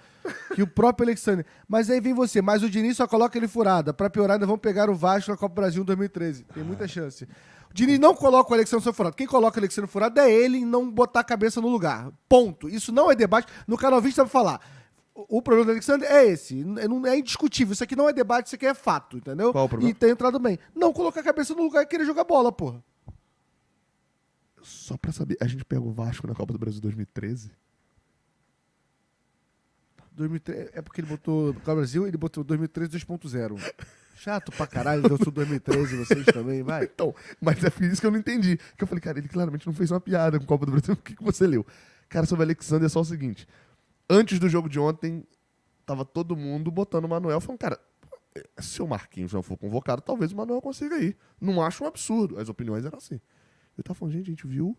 que o próprio Alexandre. Mas aí vem você, mas o Diniz só coloca ele furada. Pra piorar, ainda vão pegar o Vasco na Copa Brasil 2013. Tem muita chance. O Diniz não coloca o Alexandre só furado. Quem coloca o Alexandre furado é ele em não botar a cabeça no lugar. Ponto. Isso não é debate. No canal 20 dá pra falar o problema do Alexandre é esse. É, é indiscutível. Isso aqui não é debate, isso aqui é fato, entendeu? Qual o problema? E tem entrado bem. Não colocar a cabeça no lugar e querer jogar bola, porra. Só pra saber, a gente pega o Vasco na Copa do Brasil 2013? 2013 é porque ele botou Copa do Brasil, ele botou 2013 2.0. Chato pra caralho, então eu sou 2013 vocês também, vai. [laughs] Então, mas é isso que eu não entendi. Que eu falei, cara, ele claramente não fez uma piada com Copa do Brasil. [laughs] O que, que você leu? Cara, sobre Alexander é só o seguinte. Antes do jogo de ontem, tava todo mundo botando o Manuel, falando, cara, se o Marquinhos não for convocado, talvez o Manuel consiga ir. Não acho um absurdo. As opiniões eram assim. Eu tava falando, gente, a gente viu.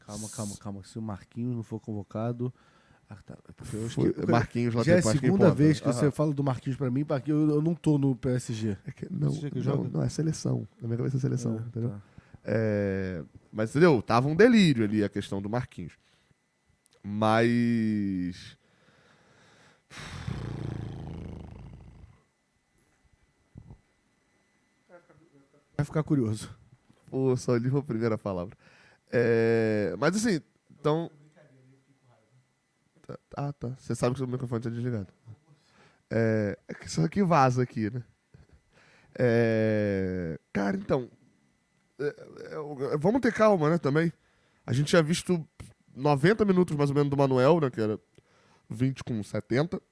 Calma, calma, calma. Se o Marquinhos não for convocado. Ah, tá. É porque eu Foi, que... Marquinhos lá Já é a segunda vez que você fala do Marquinhos pra mim, porque eu, eu não tô no PSG. É que, não, PSG que não, não, é seleção. Na minha cabeça é seleção, é, entendeu? Tá. É, mas entendeu? Tava um delírio ali a questão do Marquinhos. Mas. Vai ficar curioso. Pô, só li a primeira palavra. É, mas assim, então. Tá, ah, tá. Você sabe que o microfone está desligado. É, é só que vaza aqui, né? É, cara, então. É, é vamos ter calma, né? Também. A gente tinha visto 90 minutos mais ou menos do Manuel, né? Que era 20 com 70.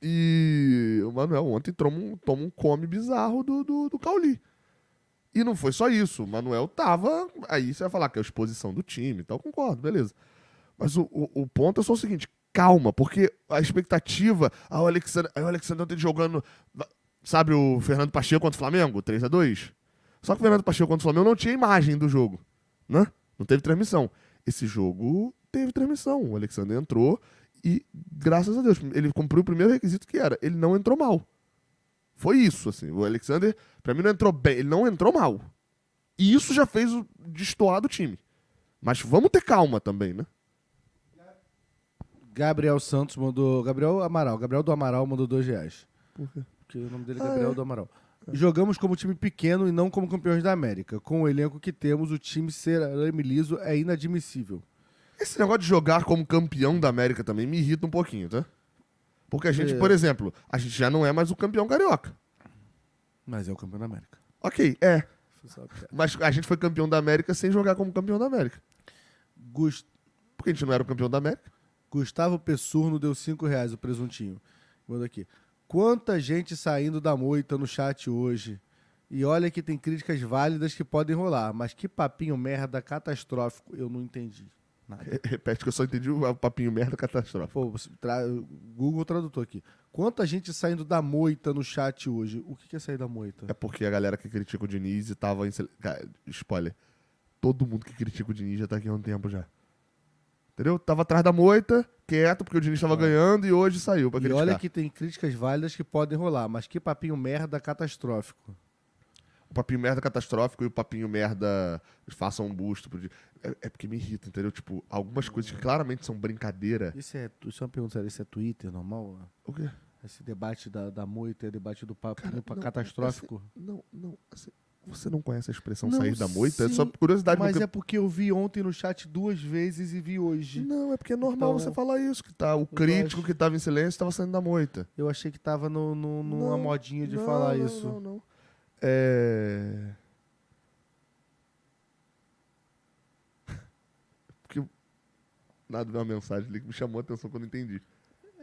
E o Manuel ontem toma um, toma um come bizarro do, do, do Cauli. E não foi só isso. O Manuel tava. Aí você vai falar que é a exposição do time e tal. Concordo, beleza. Mas o, o, o ponto é só o seguinte: calma, porque a expectativa. Ah, o Alexandre, aí o Alexandre ontem jogando. Sabe o Fernando Pacheco contra o Flamengo? 3 a 2 Só que o Fernando Pacheco contra o Flamengo não tinha imagem do jogo. Né? Não teve transmissão. Esse jogo teve transmissão. O Alexandre entrou e, graças a Deus, ele cumpriu o primeiro requisito que era: ele não entrou mal. Foi isso, assim. O Alexander, pra mim, não entrou bem. Ele não entrou mal. E isso já fez o destoar do time. Mas vamos ter calma também, né? Gabriel Santos mandou. Gabriel Amaral. Gabriel do Amaral mandou dois reais. Por quê? Porque o nome dele é ah, Gabriel é? do Amaral. Jogamos como time pequeno e não como campeões da América. Com o elenco que temos, o time ser arame liso é inadmissível. Esse negócio de jogar como campeão da América também me irrita um pouquinho, tá? Porque a gente, é. por exemplo, a gente já não é mais o campeão carioca. Mas é o campeão da América. Ok, é. é. Mas a gente foi campeão da América sem jogar como campeão da América. Gust... Porque a gente não era o campeão da América. Gustavo Pessurno deu 5 reais o presuntinho. Manda aqui. Quanta gente saindo da moita no chat hoje. E olha que tem críticas válidas que podem rolar, mas que papinho merda catastrófico, eu não entendi. Nada. Repete que eu só entendi o papinho merda catastrófico. Pô, tra... Google Tradutor aqui. Quanta gente saindo da moita no chat hoje? O que é sair da moita? É porque a galera que critica o Diniz tava em. Cara, spoiler. Todo mundo que critica o Diniz já tá aqui há um tempo já. Entendeu? Tava atrás da moita, quieto, porque o Diniz tava ah. ganhando e hoje saiu pra criticar. E olha que tem críticas válidas que podem rolar, mas que papinho merda catastrófico o papinho merda catastrófico e o papinho merda faça um busto. É, é, porque me irrita, entendeu? Tipo, algumas coisas que claramente são brincadeira. Isso é, isso é uma pergunta séria, isso é Twitter normal? O quê? Esse debate da, da moita, debate do papinho Cara, não, catastrófico. Assim, não, não, assim, você não conhece a expressão não, sair da moita? Sim, é só curiosidade. Mas porque... é porque eu vi ontem no chat duas vezes e vi hoje. Não, é porque é normal então, você falar isso, que tá, o crítico acho... que estava em silêncio estava saindo da moita. Eu achei que estava no, no, numa não, modinha de não, falar isso. Não, não, não. É... [laughs] Porque eu... nada deu uma mensagem ali que me chamou a atenção quando entendi.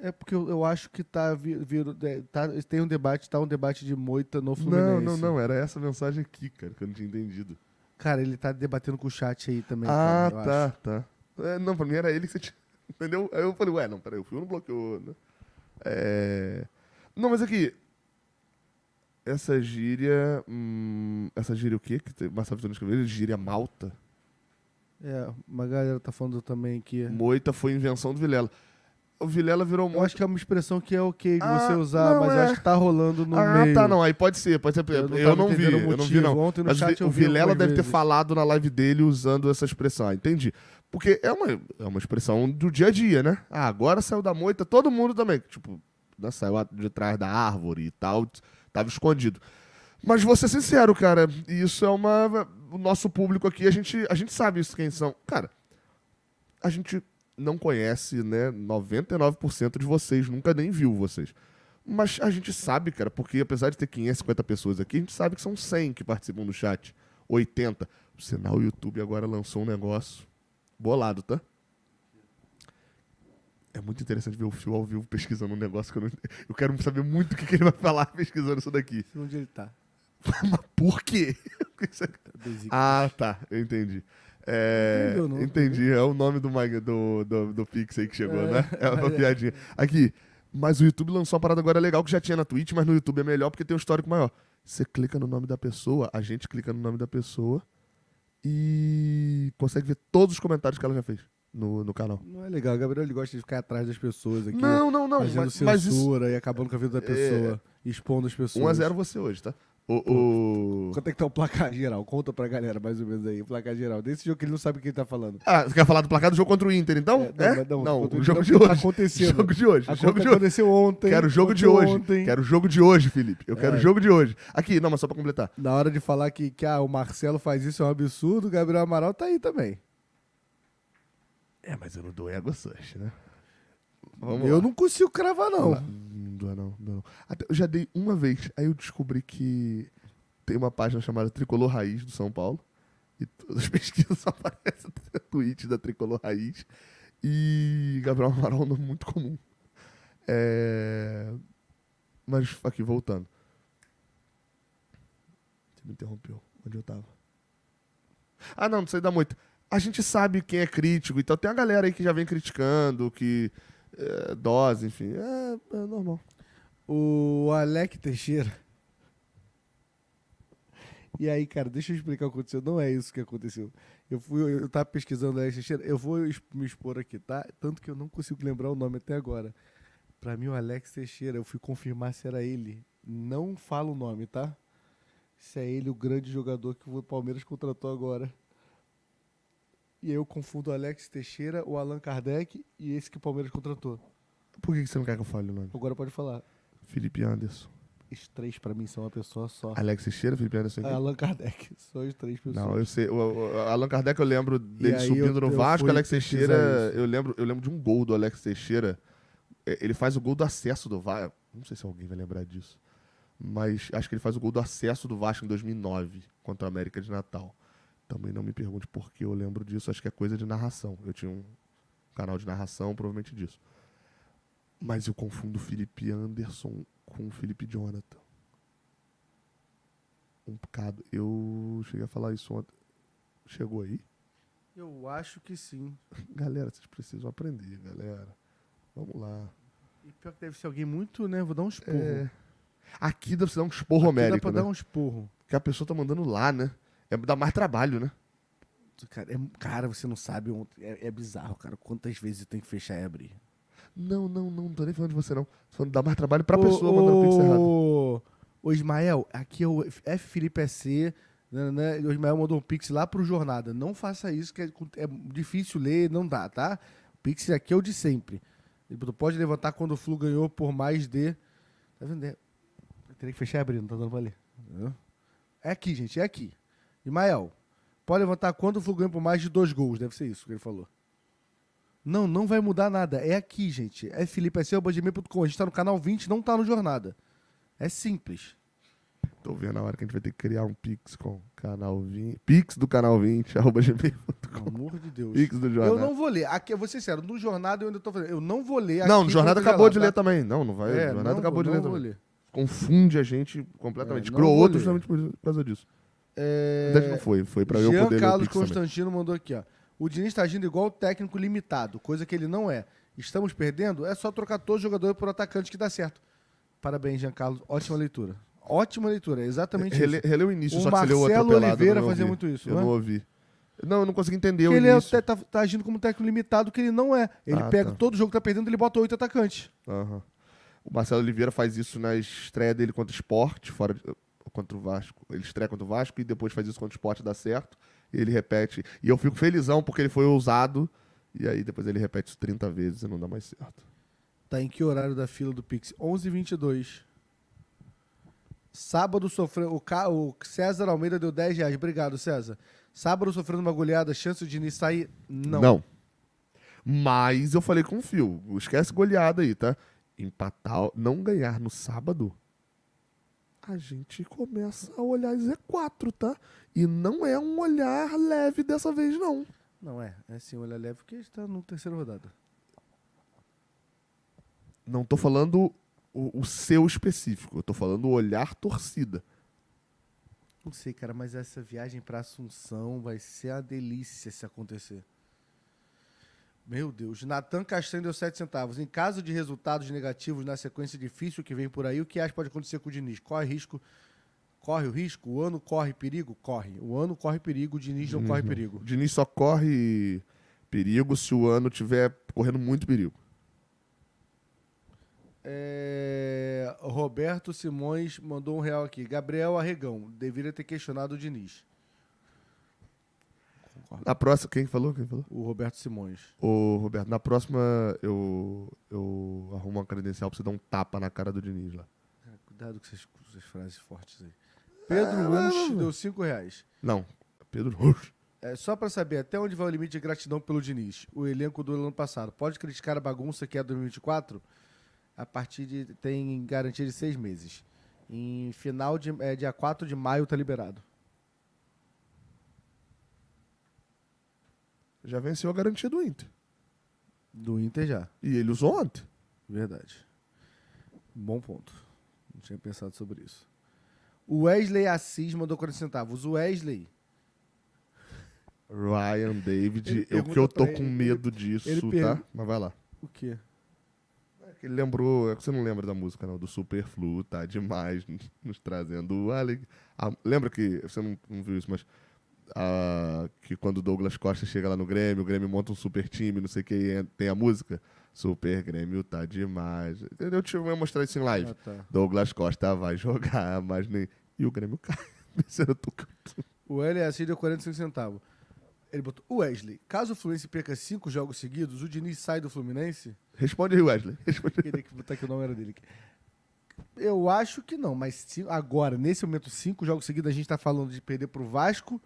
É porque eu, eu acho que tá, vir, vir, é, tá tem um debate, tá um debate de moita no Fluminense. Não, não, não, era essa mensagem aqui, cara, que eu não tinha entendido. Cara, ele tá debatendo com o chat aí também. Ah, cara, tá, acho. tá. É, não, pra mim era ele que você tinha. [laughs] Entendeu? Aí eu falei, ué, não, peraí, o filme não bloqueou, né? É... Não, mas aqui, essa gíria. Hum, essa gíria o quê? Que Marcelo Vitor escreveu? Gíria malta. É, uma galera tá falando também que. É. Moita foi invenção do Vilela. O Vilela virou moita. Eu acho que é uma expressão que é ok ah, você usar, mas é... acho que tá rolando no ah, tá, meio. Ah, tá, não. Aí pode ser, pode ser. Eu não, eu não vi, eu não vi, não. Ontem no mas chat o Vilela deve vezes. ter falado na live dele usando essa expressão. Ah, entendi. Porque é uma, é uma expressão do dia a dia, né? Ah, agora saiu da moita, todo mundo também. Tipo, né, saiu de trás da árvore e tal. Tava escondido. Mas vou ser sincero, cara, isso é uma. O nosso público aqui, a gente, a gente sabe isso, quem são. Cara, a gente não conhece, né? 99% de vocês, nunca nem viu vocês. Mas a gente sabe, cara, porque apesar de ter 550 pessoas aqui, a gente sabe que são 100 que participam do chat, 80. O sinal o YouTube agora lançou um negócio bolado, tá? É muito interessante ver o Phil ao vivo pesquisando um negócio que eu não. Eu quero saber muito o que, que ele vai falar [laughs] pesquisando isso daqui. Onde ele tá? [laughs] Mas por quê? Tá ah, tá. Eu entendi. É, entendi. É o nome do, do, do, do Pix aí que chegou, é, né? É uma é. [laughs] piadinha. Aqui. Mas o YouTube lançou uma parada agora legal que já tinha na Twitch, mas no YouTube é melhor porque tem um histórico maior. Você clica no nome da pessoa, a gente clica no nome da pessoa e consegue ver todos os comentários que ela já fez no, no canal. Não é legal. O Gabriel ele gosta de ficar atrás das pessoas aqui. Não, não, não. Fazendo mas, censura mas isso... e acabando com a vida da é. pessoa. É... Expondo as pessoas. 1x0 você hoje, tá? O, o... Quanto é que tá o placar geral? Conta pra galera mais ou menos aí, o placar geral. Desse jogo que ele não sabe quem tá falando. Ah, você quer falar do placar do jogo contra o Inter, então? É, não, é? não, não o, tá [laughs] jogo de hoje. aconteceu Jogo de tá hoje. jogo de aconteceu hoje. ontem. Quero o jogo de hoje. Ontem. Quero o jogo de hoje, Felipe. Eu quero o é. jogo de hoje. Aqui, não, mas só pra completar. Na hora de falar que, que ah, o Marcelo faz isso é um absurdo, o Gabriel Amaral tá aí também. É, mas eu não dou ego suja, né? Vamos eu lá. não consigo cravar, não. Não, não dou, não. não. Até, eu já dei uma vez, aí eu descobri que tem uma página chamada Tricolor Raiz do São Paulo. E todas as [laughs] pesquisas só aparecem [laughs] tweet da Tricolor Raiz. E Gabriel Amaral é um nome muito comum. É... Mas aqui, voltando. Você me interrompeu. Onde eu tava? Ah, não, não sei dar muito a gente sabe quem é crítico. Então tem a galera aí que já vem criticando, que é, dose, enfim. É, é normal. O Alec Teixeira. E aí, cara, deixa eu explicar o que aconteceu. Não é isso que aconteceu. Eu fui, eu tava pesquisando Alex Teixeira. Eu vou me expor aqui, tá? Tanto que eu não consigo lembrar o nome até agora. Para mim, o Alex Teixeira, eu fui confirmar se era ele. Não falo o nome, tá? Se é ele o grande jogador que o Palmeiras contratou agora e eu confundo Alex Teixeira, o Allan Kardec e esse que o Palmeiras contratou. Por que você não quer que eu fale o nome? Agora pode falar. Felipe Anderson. Os três pra mim são uma pessoa só. Alex Teixeira, Felipe Anderson. e ah, Allan Kardec. [laughs] São os três pessoas. Não, eu sei. O, o- o Allan Kardec eu lembro dele subindo eu- no eu Vasco. Alex Teixeira, eu lembro, eu lembro de um gol do Alex Teixeira. É, ele faz o gol do acesso do Vasco. Não sei se alguém vai lembrar disso. Mas acho que ele faz o gol do acesso do Vasco em 2009 contra o América de Natal. Também não me pergunte por que eu lembro disso, acho que é coisa de narração. Eu tinha um canal de narração, provavelmente disso. Mas eu confundo Felipe Anderson com Felipe Jonathan. Um bocado. Eu cheguei a falar isso ontem. Chegou aí? Eu acho que sim. [laughs] Galera, vocês precisam aprender, galera. Vamos lá. E pior que deve ser alguém muito, né? Vou dar um esporro. É... Aqui dá ser dar um esporro Aqui homérico, dá pra né? dar um esporro. Que a pessoa tá mandando lá, né? É, dá mais trabalho, né? Cara, é, cara, você não sabe. É, é bizarro, cara. Quantas vezes tem que fechar e abrir. Não, não, não, não tô nem falando de você, não. Tô falando dá mais trabalho pra ô, pessoa mandar o pix errado. Ô, Ismael, aqui é o F. Felipe SC. Né, né, né, o Ismael mandou um pix lá pro Jornada. Não faça isso, que é, é difícil ler, não dá, tá? O pix aqui é o de sempre. Ele pode levantar quando o Flu ganhou por mais de. Tá vendo? É, teria que fechar e abrir, não tá dando pra ler. É aqui, gente, é aqui. Imael, pode levantar quando o Flu ganha por mais de dois gols. Deve ser isso que ele falou. Não, não vai mudar nada. É aqui, gente. É Felipe, é seu, A gente tá no canal 20, não tá no Jornada. É simples. Tô vendo a hora que a gente vai ter que criar um Pix com canal 20. Pix do canal 20, [laughs] arroba gmail.com. Amor de Deus. Pix do jornada. Eu não vou ler. Aqui, eu vou ser sincero, no jornada eu ainda tô fazendo. Eu não vou ler. Não, no jornada acabou de tá? ler também. Não, não vai. É, jornada não, acabou de ler também. Ler. Confunde a gente completamente. É, Grow outros justamente por causa disso. É... não foi, foi para eu poder Carlos Constantino também. mandou aqui, ó. O Diniz está agindo igual o técnico limitado, coisa que ele não é. Estamos perdendo? É só trocar todo jogador por atacante que dá certo. Parabéns, Jean Carlos. Ótima leitura. Ótima leitura, é exatamente Rele, isso. Releu o início, o só Marcelo que você leu Marcelo Oliveira fazia muito isso, Eu não, é? não ouvi. Não, eu não consegui entender que o ele é início. Ele é, tá, tá, agindo como técnico limitado, que ele não é. Ele ah, pega tá. todo jogo que tá perdendo, ele bota oito atacantes. Uhum. O Marcelo Oliveira faz isso na estreia dele contra o Sport, fora de, contra o Vasco. Ele estreia contra o Vasco e depois faz isso contra o esporte, dá certo. E ele repete. E eu fico felizão porque ele foi ousado. E aí depois ele repete isso 30 vezes e não dá mais certo. Tá em que horário da fila do Pix? 11h22. Sábado sofreu. O, César Almeida deu 10 reais. Obrigado, César. Sábado sofrendo uma goleada, chance de Diniz sair? Não. Não. Mas eu falei com o Fio. Esquece goleada aí, tá? Empatar, não ganhar no sábado a gente começa a olhar Z4, tá? E não é um olhar leve dessa vez, não. Não é. É sim um olhar leve porque a gente tá no terceiro rodada. Não tô falando o, o seu específico, eu tô falando o olhar torcida. Não sei, cara, mas essa viagem para Assunção vai ser a delícia se acontecer. Meu Deus. Natan Castanho deu 7 centavos. Em caso de resultados negativos na sequência difícil que vem por aí, o que acha pode acontecer com o Diniz? Corre risco. Corre o risco? O ano corre perigo? Corre. O ano corre perigo, o Diniz não uhum. corre perigo. O Diniz só corre perigo se o ano tiver correndo muito perigo. É... Roberto Simões mandou um real aqui. Gabriel Arregão, deveria ter questionado o Diniz concordo. Na próxima, quem falou? Quem falou? O Roberto Simões. Ô, Roberto, na próxima eu, eu arrumo uma credencial pra você dar um tapa na cara do Diniz lá. É, cuidado com essas, com essas frases fortes aí. Pedro ah, deu 5 reais. Não, Pedro Rush. É, só para saber, até onde vai o limite de gratidão pelo Diniz, o elenco do ano passado? Pode criticar a bagunça que é 2024? A partir de. tem garantia de seis meses. Em final de. É, dia 4 de maio tá liberado. já venceu a garantia do Inter. Do Inter já. E ele usou ontem. Verdade. Bom ponto. Não tinha pensado sobre isso. O Wesley Assis mandou 40 centavos. O Wesley. Ryan David, o que eu tô com ele, medo disso, ele tá? Mas vai lá. O quê? É ele lembrou, é que você não lembra da música, não, do Superflu, tá demais, [laughs] nos trazendo o lembra que, você não, não viu isso, mas a, que quando o Douglas Costa chega lá no Grêmio, o Grêmio monta um super time, não sei o que, tem a música. Super Grêmio tá demais. Eu tive que mostrar isso em live. Ah, tá. Douglas Costa vai jogar, mas nem. E o Grêmio [laughs] cai. o LSI deu 45 centavos. Ele botou: Wesley, caso o Fluminense perca cinco jogos seguidos, o Diniz sai do Fluminense? Responde aí, Wesley. Responde. Eu queria que botar aqui o nome era dele. Eu acho que não, mas agora, nesse momento, cinco jogos seguidos, a gente tá falando de perder pro Vasco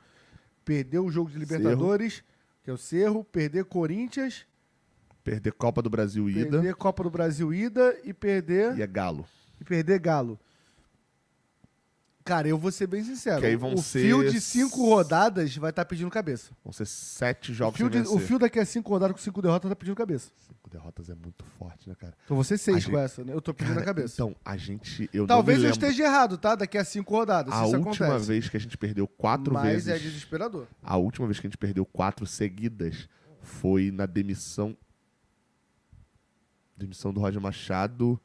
Perder o jogo de Libertadores, Cerro. que é o Cerro, perder Corinthians. Perder Copa do Brasil perder ida. Perder Copa do Brasil ida e perder. E é Galo. E perder Galo. Cara, eu vou ser bem sincero. Que aí vão o ser... fio de cinco rodadas vai estar tá pedindo cabeça. Vão ser sete jogos. O fio, de, o fio daqui a cinco rodadas com cinco derrotas tá pedindo cabeça. Cinco derrotas é muito forte, né, cara? Então você é seis com essa, né? Eu tô pedindo cara, a cabeça. Então, a gente. Eu Talvez eu esteja errado, tá? Daqui a cinco rodadas. A última acontece. vez que a gente perdeu quatro Mas é vezes. Mas é desesperador. A última vez que a gente perdeu quatro seguidas foi na demissão. Demissão do Roger Machado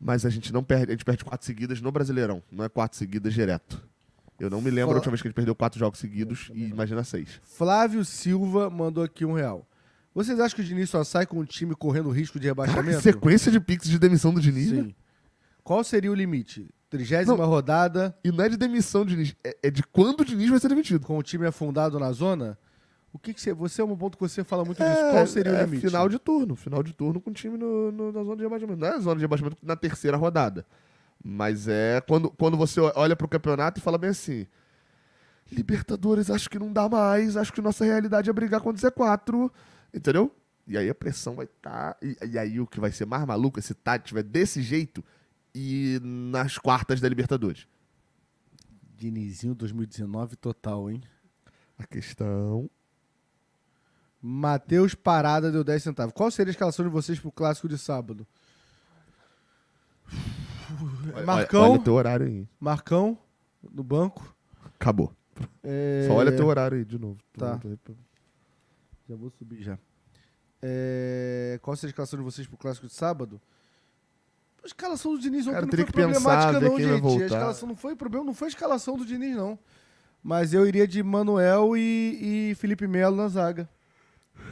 mas a gente não perde, a gente perde quatro seguidas no Brasileirão, não é quatro seguidas direto. Eu não me lembro da a última vez que a gente perdeu quatro jogos seguidos e imagina seis. Flávio Silva mandou aqui um real. Vocês acham que o Diniz só sai com o time correndo risco de rebaixamento? sequência de pix de demissão do Diniz? Né? Sim. Né? Qual seria o limite? Trigésima rodada. E não é de demissão, Diniz. É, é de quando o Diniz vai ser demitido. Com o time afundado na zona? O que, que você. Você é um ponto que você fala muito disso. É, Qual seria é, o limite? Final de turno. Final de turno com o time no, no, na zona de rebaixamento. Não é zona de rebaixamento na terceira rodada. Mas é quando, quando você olha pro campeonato e fala bem assim. Libertadores, acho que não dá mais, acho que nossa realidade é brigar com o Z4, entendeu? E aí a pressão vai estar. Tá, e, e, aí o que vai ser mais maluco, esse é Tati tá, tiver desse jeito e nas quartas da Libertadores. Dinizinho 2019 total, hein? A questão Matheus Parada deu 10 centavos. Qual seria a escalação de vocês pro clássico de sábado? Olha, Marcão. Olha, o teu horário aí. Marcão, no banco. Acabou. É... Só olha teu horário aí de novo. Tá. Já vou subir já. É... Qual seria a escalação de vocês pro clássico de sábado? A escalação do Diniz Cara, não foi problemática, pensar, não, gente. A escalação não foi problema, não foi a escalação do Diniz, não. Mas eu iria de Manuel e, e Felipe Melo na zaga.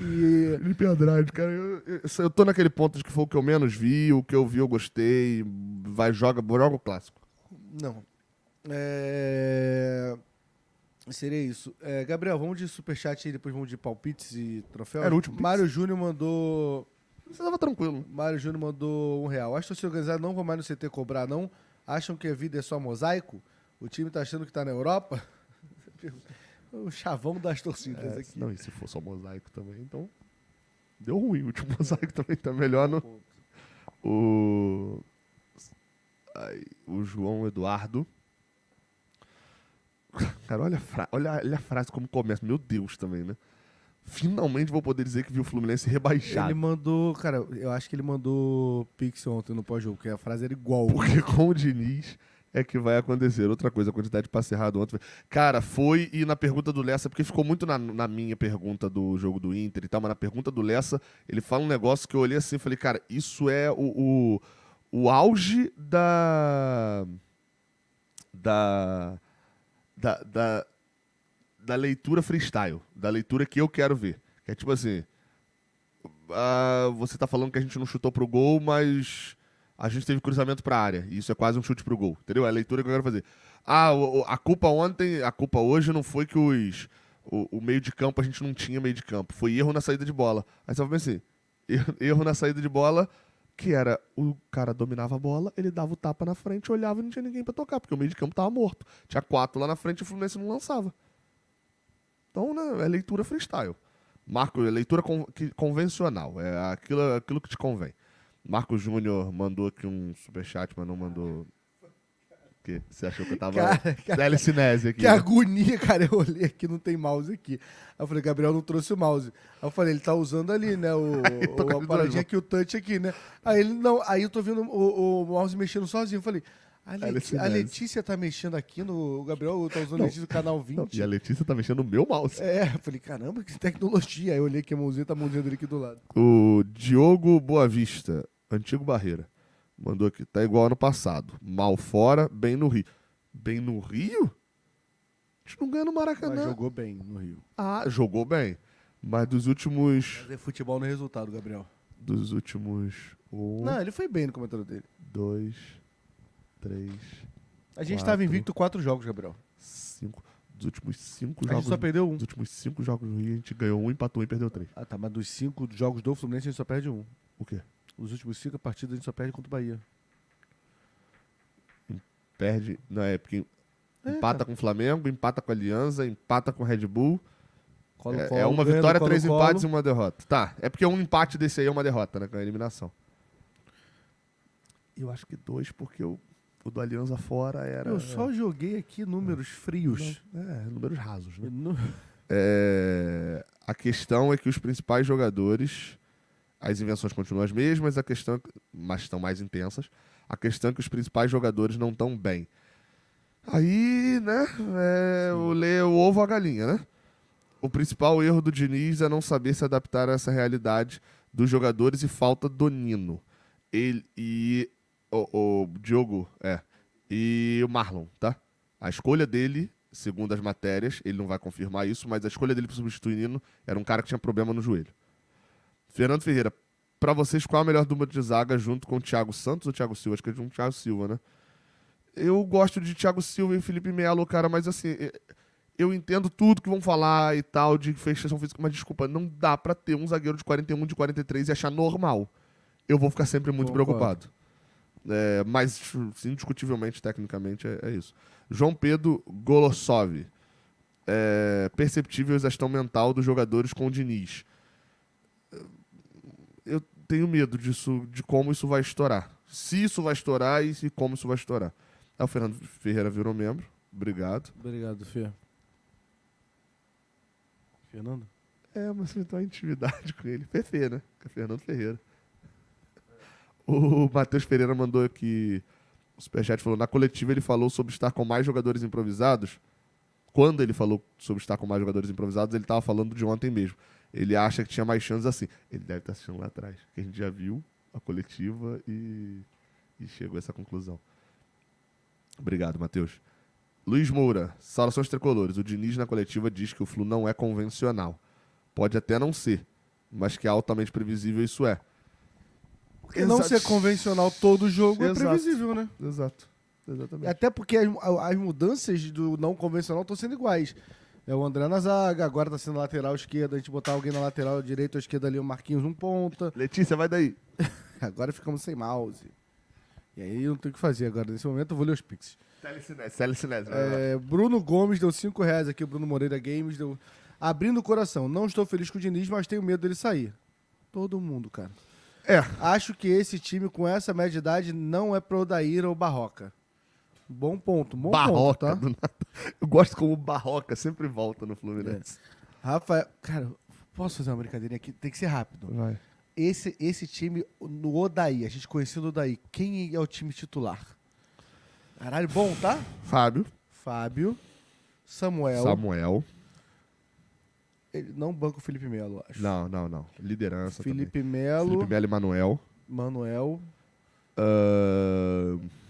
E... Felipe Andrade, cara, eu, eu, eu, tô naquele ponto de que foi o que eu menos vi, o que eu vi eu gostei, vai, joga, joga o clássico. Não. É... Seria isso. É, Gabriel, vamos de superchat e depois vamos de palpites e troféu. Era o último. Mário Júnior mandou... Você tava tranquilo. Mário Júnior mandou um real. Acho que se organizar não vou mais no CT cobrar, não. Acham que a vida é só mosaico? O time tá achando que tá na Europa? [laughs] o chavão das torcidas é, aqui. Não, e se for só mosaico também, então. Deu ruim. O último [laughs] mosaico também tá melhor no. O. o João Eduardo. Cara, olha a, fra... olha, olha a frase como começa. Meu Deus também, né? Finalmente vou poder dizer que viu o Fluminense rebaixado. Ele mandou, cara, eu acho que ele mandou Pix ontem no pós-jogo, que a frase era igual. Porque com o Diniz, é que vai acontecer. Outra coisa, a quantidade de passe errado ontem. Cara, foi e na pergunta do Lessa, porque ficou muito na, na, minha pergunta do jogo do Inter e tal, mas na pergunta do Lessa, ele fala um negócio que eu olhei assim e falei, cara, isso é o, o, o auge da. da. da, da da leitura freestyle, da leitura que eu quero ver. Que é tipo assim. Uh, você tá falando que a gente não chutou pro gol, mas a gente teve cruzamento para a área. E isso é quase um chute para o gol, entendeu? É a leitura que eu quero fazer. Ah, a culpa ontem, a culpa hoje não foi que os. O, o meio de campo a gente não tinha meio de campo. Foi erro na saída de bola. Aí você vai assim: er, erro, na saída de bola, que era o cara dominava a bola, ele dava o tapa na frente, olhava e não tinha ninguém para tocar, porque o meio de campo estava morto. Tinha quatro lá na frente e o Fluminense não lançava. Então, né, é leitura freestyle. Marco, é leitura con que, convencional. É aquilo, aquilo que te convém. Marco Júnior mandou aqui um superchat, mas não mandou. Porque você achou que eu tava. Cara, cara, aqui. Que né? agonia, cara. Eu olhei aqui, não tem mouse aqui. Aí eu falei, Gabriel não trouxe o mouse. Aí eu falei, ele tá usando ali, né? O, [laughs] tá o, a paradinha aqui, o touch aqui, né? Aí ele não. Aí eu tô vendo o, o mouse mexendo sozinho. Eu falei. A, Leti a Letícia tá mexendo aqui no. O Gabriel tá usando não, Letícia do canal 20. Não, e a Letícia tá mexendo no meu mouse. É, eu falei, caramba, que tecnologia. Aí eu olhei que a mãozinha tá a mãozinha dele aqui do lado. O Diogo Boavista. Antigo Barreira. Mandou aqui. Tá igual ano passado. Mal fora, bem no Rio. Bem no Rio? A gente não ganha no Maracanã. Mas jogou bem no Rio. Ah, jogou bem. Mas dos últimos. Fazer é futebol no resultado, Gabriel. Dos últimos. Um, não, ele foi bem no comentário dele. Dois. Três. A gente quatro, tava invicto quatro jogos, Gabriel. Cinco. Dos últimos cinco a jogos. A gente só perdeu um. Dos últimos cinco jogos do Rio, a gente ganhou um, empatou um e perdeu três. Ah, tá. Mas dos cinco jogos do Fluminense, a gente só perde um. O quê? Os últimos cinco partidas a gente só perde contra o Bahia. Perde, não é, porque é, empata com o Flamengo, empata com a Aliança, empata com o Red Bull. Colo, é, colo, é, uma vitória, colo, três empates e uma derrota. Tá, é porque um empate desse aí é uma derrota, né? Com a eliminação. Eu acho que dois, porque o do Aliança fora era. Eu só joguei aqui números é. frios. Não, é, números rasos, né? É, a questão é que os principais jogadores as invenções continuam as mesmas, a questão, é mas estão mais intensas. A questão é que os principais jogadores não estão bem. Aí, né, é, o lê o ovo a galinha, né? O principal erro do Diniz é não saber se adaptar a essa realidade dos jogadores e falta do Nino. Ele e o, o Diogo, é, e o Marlon, tá? A escolha dele, segundo as matérias, ele não vai confirmar isso, mas a escolha dele para substituir Nino era um cara que tinha problema no joelho. Fernando Ferreira, para vocês, qual é a melhor dupla de zaga junto com o Thiago Santos ou Thiago Silva? Acho que é junto com o Thiago Silva, né? Eu gosto de Thiago Silva e Felipe Melo, cara, mas assim, eu entendo tudo que vão falar e tal de fechação física, mas desculpa, não dá para ter um zagueiro de 41, de 43 e achar normal. Eu vou ficar sempre muito Concordo. preocupado. É, mas, indiscutivelmente, tecnicamente, é, é isso. João Pedro Golosov, É, perceptível exaustão mental dos jogadores com o Diniz tenho medo disso, de como isso vai estourar. Se isso vai estourar e se, como isso vai estourar. Aí ah, o Fernando Ferreira virou membro. Obrigado. Obrigado, Fê. Fernando? É, mas eu tenho uma intimidade com ele. Fefe, né? Que é Fernando Ferreira. O Matheus Pereira mandou aqui. O Superchat falou: na coletiva ele falou sobre estar com mais jogadores improvisados. Quando ele falou sobre estar com mais jogadores improvisados, ele estava falando de ontem mesmo ele acha que tinha mais chances assim. Ele deve estar tá assistindo lá atrás, que a gente já viu a coletiva e, e chegou a essa conclusão. Obrigado, Matheus. Luiz Moura, saudações tricolores. O Diniz na coletiva diz que o Flu não é convencional. Pode até não ser, mas que é altamente previsível isso é. Porque Exato. não ser convencional todo jogo é Exato. é previsível, né? Exato. Exatamente. Até porque as, as mudanças do não convencional estão sendo iguais. É o André na zaga, agora tá sendo lateral esquerda. A gente botar alguém na lateral direita ou esquerda ali, o Marquinhos um ponta. Letícia, vai daí. [laughs] agora ficamos sem mouse. E aí eu não tenho o que fazer agora. Nesse momento eu vou ler os Pix. Telecinese, telecinese. É, Bruno Gomes deu 5 reais aqui, o Bruno Moreira Games deu... Abrindo o coração, não estou feliz com o Diniz, mas tenho medo dele sair. Todo mundo, cara. É. Acho que esse time com essa média de idade não é pro Daíra ou Barroca. Bom ponto, bom barroca ponto, tá? do nada. Eu gosto como barroca sempre volta no Fluminense. É. Rafael, cara, posso fazer uma brincadeirinha aqui? Tem que ser rápido. Vai. Esse, esse time no Odaí, a gente conhecendo o Odaí, quem é o time titular? Caralho, bom, tá? Fábio. Fábio. Samuel. Samuel. Ele não banca o Felipe Melo, acho. Não, não, não. Liderança Felipe também. Melo. Felipe Melo e Manuel. Manuel. Uh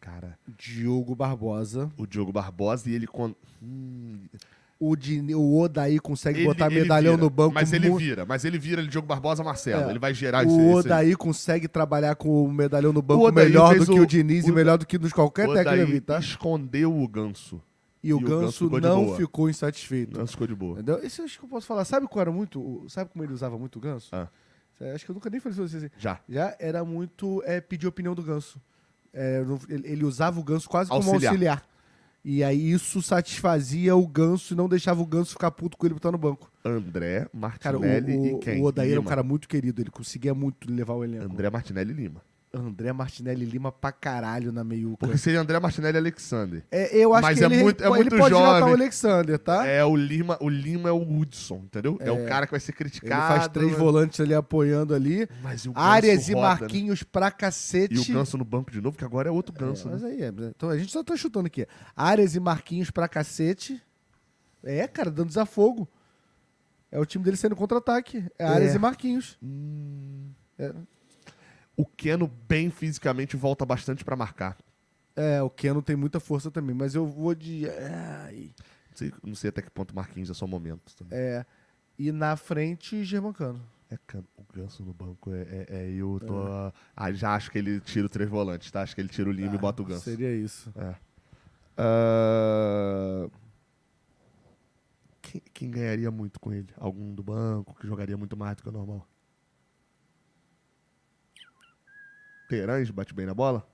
cara. Diogo Barbosa. O Diogo Barbosa e ele. Con... Hum. O, Dine, o Odaí consegue ele, botar ele medalhão vira, no banco. Mas ele vira, mas ele vira ele Diogo Barbosa Marcelo. É. Ele vai gerar o isso. O Odaí esse... consegue trabalhar com o medalhão no banco melhor do que o, o Diniz o... e melhor do que nos qualquer técnico tá? escondeu o ganso. E, e o, ganso, ganso não ficou insatisfeito. O ganso ficou de boa. Entendeu? Isso acho que eu posso falar. Sabe qual era muito. Sabe como ele usava muito o ganso? Ah. Acho que eu nunca nem falei isso assim. Já. Já era muito é, pedir opinião do ganso. É, ele usava o ganso quase como auxiliar. E aí isso satisfazia o ganso e não deixava o ganso ficar puto com ele botar no banco. André, Martinelli cara, o, o, e quem? O Odair Lima. é um cara muito querido, ele conseguia muito levar o elenco. André, Martinelli e Lima. André Martinelli Lima pra caralho na meiuca. Porque seria André Martinelli Alexander. É, eu acho Mas que é ele, muito, é ele pode jovem. o Alexander, tá? É, o Lima, o Lima é o Hudson, entendeu? É, é o cara que vai ser criticado. Ele faz três volantes ali apoiando ali. Mas e Áreas e né? Marquinhos né? pra cacete. E o Ganso no banco de novo, que agora é outro é, Ganso. É, né? Mas aí, é, então a gente só tá chutando aqui. Áreas e Marquinhos pra cacete. É, cara, dando desafogo. É o time dele sendo contra-ataque. É Áreas é. e Marquinhos. Hum. É o Keno bem fisicamente volta bastante para marcar. É, o Keno tem muita força também, mas eu vou de. Ai. Não, sei, não sei até que ponto Marquinhos é só o momento. Também. É. E na frente, Germancano. É, o Ganso no banco é, é, é eu tô. É. Ah, já acho que ele tira o três volantes, tá? Acho que ele tira o Lima ah, e bota o Ganso. Seria isso. É. Uh... Quem, quem ganharia muito com ele? Algum do banco que jogaria muito mais do que o normal? Terãs bate bem na bola?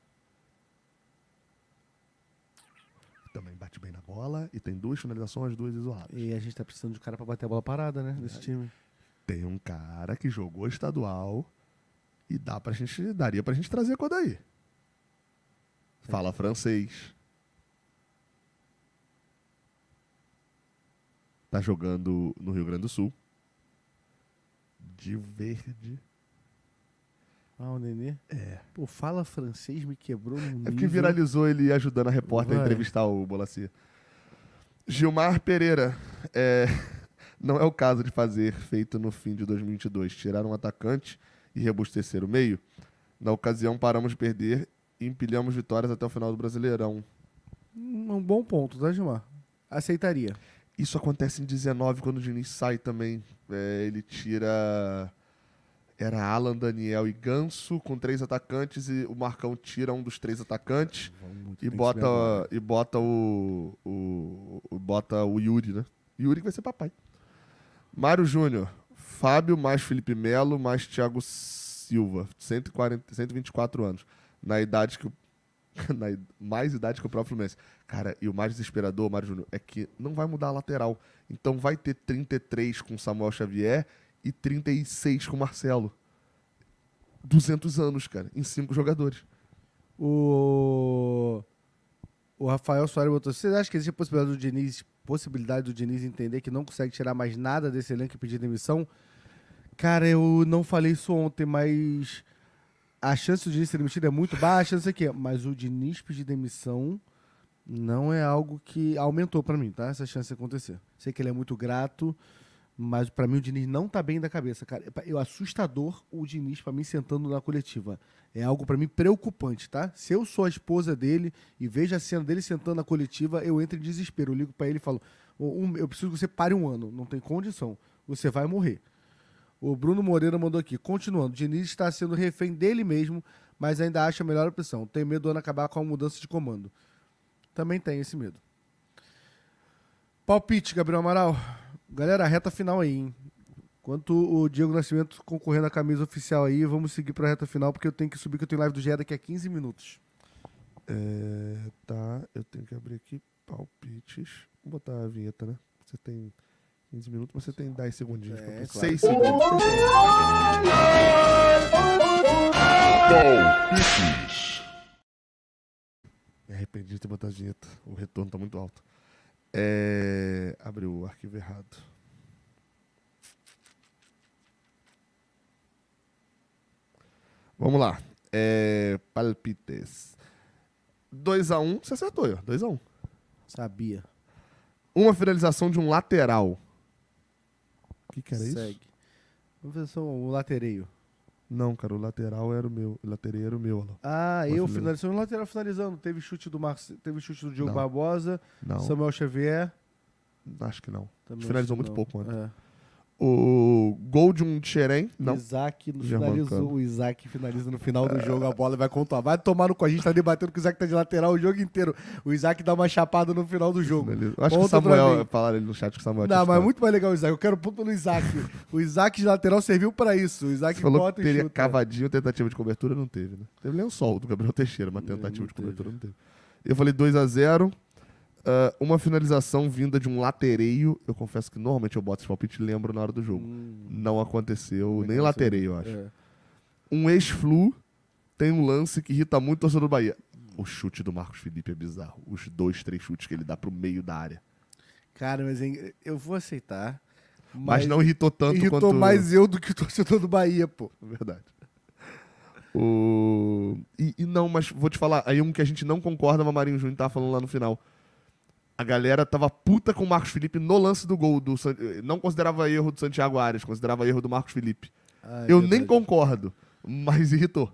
Também bate bem na bola e tem duas finalizações, duas isoladas. E a gente tá precisando de um cara pra bater a bola parada, né? nesse time. Tem um cara que jogou estadual e dá pra gente, daria pra gente trazer quando aí. É. Fala francês. Tá jogando no Rio Grande do Sul. De verde. Ah, o Nenê? É. Pô, fala francês me quebrou no é nível. É que viralizou ele ajudando a repórter Vai. a entrevistar o Bolassi. Gilmar Pereira. É, [laughs] não é o caso de fazer feito no fim de 2022. Tirar um atacante e robustecer o meio. Na ocasião, paramos de perder e empilhamos vitórias até o final do Brasileirão. Um bom ponto, tá, Gilmar? Aceitaria. Isso acontece em 19, quando o Diniz sai também. É, ele tira era Alan, Daniel e Ganso, com três atacantes, e o Marcão tira um dos três atacantes e bota, e bota o, o, o, bota o Yuri, né? Yuri que vai ser papai. Mário Júnior, Fábio mais Felipe Melo mais Thiago Silva, 140, 124 anos. Na idade que o [laughs] na mais idade que o próprio Fluminense. Cara, e o mais desesperador, Mário Júnior, é que não vai mudar a lateral. Então vai ter 33 com Samuel Xavier e 36 com o Marcelo. 200 anos, cara, em cinco jogadores. O, o Rafael Soares botou: Vocês acham que existe a possibilidade do Diniz, possibilidade do Diniz entender que não consegue tirar mais nada desse elenco e pedir demissão? Cara, eu não falei isso ontem, mas a chance do Diniz ser demitido é muito baixa, não sei o quê. Mas o Diniz pedir demissão não é algo que aumentou para mim, tá? Essa chance de acontecer. Sei que ele é muito grato mas para mim o Diniz não tá bem da cabeça, cara. É eu assustador o Diniz para mim sentando na coletiva. É algo para mim preocupante, tá? Se eu sou a esposa dele e vejo a cena dele sentando na coletiva, eu entro em desespero. Eu ligo para ele e falo: eu preciso que você pare um ano, não tem condição. Você vai morrer. O Bruno Moreira mandou aqui. Continuando, Diniz está sendo refém dele mesmo, mas ainda acha a melhor opção. Tem medo do ano acabar com a mudança de comando. Também tem esse medo. Palpite, Gabriel Amaral. Galera, reta final aí, hein? Enquanto o Diego Nascimento concorrendo à camisa oficial aí, vamos seguir para a reta final, porque eu tenho que subir, que eu tenho live do GE daqui a 15 minutos. É, tá, eu tenho que abrir aqui palpites. Vou botar a vinheta, né? Você tem 15 minutos, mas você tem 10 segundinhos é, pra pensar. 6 segundos. Palpites! Me arrependi de ter botado a vinheta. O retorno tá muito alto. É... Abriu o arquivo errado. Vamos lá. É... Palpites. 2x1, um, você acertou, 2x1. Um. Sabia. Uma finalização de um lateral. O que, que era Segue. isso? Segue. Vamos ver só o latereio. Não, cara, o lateral era o meu. O lateral era o meu. Alô. Ah, eu finalizando. O é lateral finalizando. Teve chute do Marcos, teve chute do Diogo não. Barbosa, não. Samuel Xavier. Acho que não. Também Finalizou muito não. pouco, mano. É o gol de um Tcherem. Não. Isaac finalizou. O Isaac finaliza no final do é. jogo a bola vai contar. Vai tomar no cu. A gente tá debatendo que o Isaac tá de lateral o jogo inteiro. O Isaac dá uma chapada no final do jogo. Eu Acho que o Samuel. Falaram ele no chat que o Samuel. Não, mas é muito mais legal o Isaac. Eu quero ponto no Isaac. o Isaac de lateral serviu pra isso. O Isaac Você falou que teria chuta. cavadinho tentativa de cobertura, não teve, né? Teve nem um sol do Gabriel Teixeira, mas tentativa de cobertura não teve. Eu falei 2 a 0 Uh, uma finalização vinda de um latereio. Eu confesso que normalmente eu boto esse palpite e lembro na hora do jogo. Hum. Não aconteceu, Não nem aconteceu. latereio, eu acho. É. Um ex-flu tem um lance que irrita muito o torcedor do Bahia. O chute do Marcos Felipe é bizarro. Os dois, três chutes que ele dá pro meio da área. Cara, mas é eu vou aceitar. Mas, mas não irritou tanto irritou quanto... Irritou mais eu do que o torcedor do Bahia, pô. Verdade. O... E, e, não, mas vou te falar, aí um que a gente não concorda, o Marinho Júnior tá falando lá no final a galera tava puta com o Marcos Felipe no lance do gol. Do Não considerava erro do Santiago Arias, considerava erro do Marcos Felipe. Ai, eu nem concordo, mas [laughs] irritou.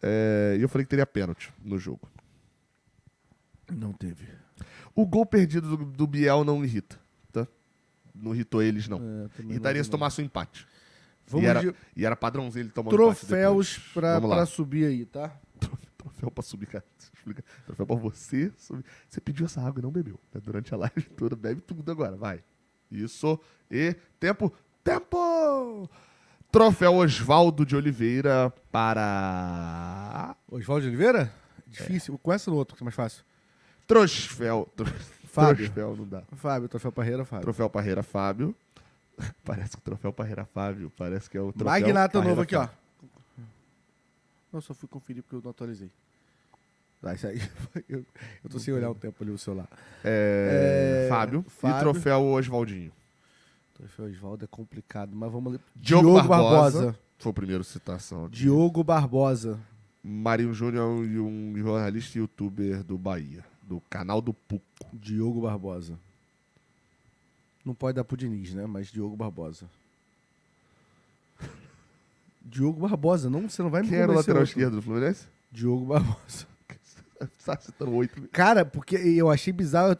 É, e eu falei que teria pênalti no jogo. Não teve. O gol perdido do, do Biel não irrita. Tá? Não irritou eles, não. É, Irritaria não se tomasse um empate. Vamos e, era, de... e era padrãozinho ele tomando Troféus pra, pra subir aí, tá? troféu para subir, cara. troféu para você subir. Você pediu essa água e não bebeu. Né? Durante a live [laughs] toda, bebe tudo agora, vai. Isso. E tempo, tempo! Troféu Oswaldo de Oliveira para. Oswaldo de Oliveira? Difícil. É. Com outro, que é mais fácil? Troféu. [laughs] Fábio. Troféu não dá. Fábio, Troféu Parreira, Fábio. Troféu Parreira, Fábio. [laughs] Parece que o troféu Parreira Fábio. Parece que é o troféu. Magnata novo aqui, ó. Eu só fui conferir porque eu não atualizei. Ah, isso aí. [laughs] Eu, eu tô sem olhar um tempo ali o celular. É, é, Fábio, Fábio. E troféu Oswaldinho. Troféu Oswaldo é complicado, mas vamos ler. Diogo, Diogo Barbosa. Barbosa. Foi o primeiro citação. Aqui. Diogo Barbosa. Marinho Júnior é um jornalista e youtuber do Bahia, do canal do Puco. Diogo Barbosa. Não pode dar pro Diniz, né? Mas Diogo Barbosa. Diogo Barbosa. Não, você não vai me Quem era o lateral esquerdo do Fluminense? Diogo Barbosa. [laughs] Cara, porque eu achei bizarro.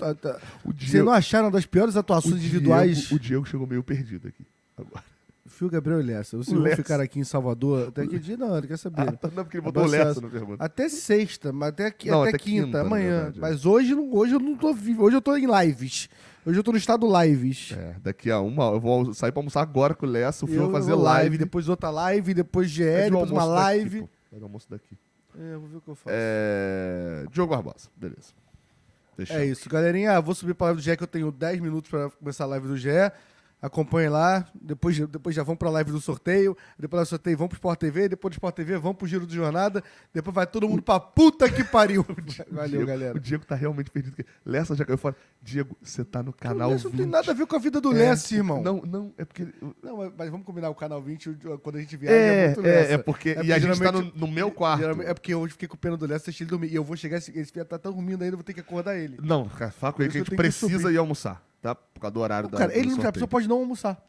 O Diego, não acharam das piores atuações o Diego, individuais? o Diego chegou meio perdido aqui. Agora. Fio Gabriel Lessa. Vocês vão ficar aqui em Salvador até que dia? Não, ele quer saber. Ah, tá, não, porque ele botou Lessa no Até sexta, mas até, não, até, até quinta, quinta, amanhã. É. mas hoje, hoje eu não tô vivo, hoje eu tô em lives. Hoje eu tô no estado lives. É, daqui a uma hora. Eu vou sair pra almoçar agora com o Lessa. O Fio vai fazer live. live. Depois outra live, depois GL, é depois uma live. Pega é o almoço daqui. É, vou ver o que eu faço. É... Diogo Barbosa, beleza. Deixa é eu. isso, galerinha. Ah, vou subir para live do GE que eu tenho 10 minutos para começar a live do GE. Acompanhe lá. Depois, depois já vão para a live do sorteio. Depois do sorteio vão para o Sport TV. Depois do Sport TV vão para o Giro de Jornada. Depois vai todo mundo para puta que pariu. [laughs] Diego, Valeu, galera. O Diego tá realmente perdido. Lessa já caiu fora. Diego, você tá no canal Isso 20. não tem nada a ver com a vida do é, Lessa, irmão. Não, não, é porque... Não, mas vamos combinar o canal 20 quando a gente vier. É, é, é, é, porque... É porque e a gente tá no, no meu quarto. É porque hoje fiquei com pena do Lessa, deixei ele dormir. E eu vou chegar, esse, filho tá tão dormindo ainda, vou ter que acordar ele. Não, fala com ele que a gente precisa ir almoçar tá? Por causa do horário não, da. Cara, ele não a pessoa pode não almoçar.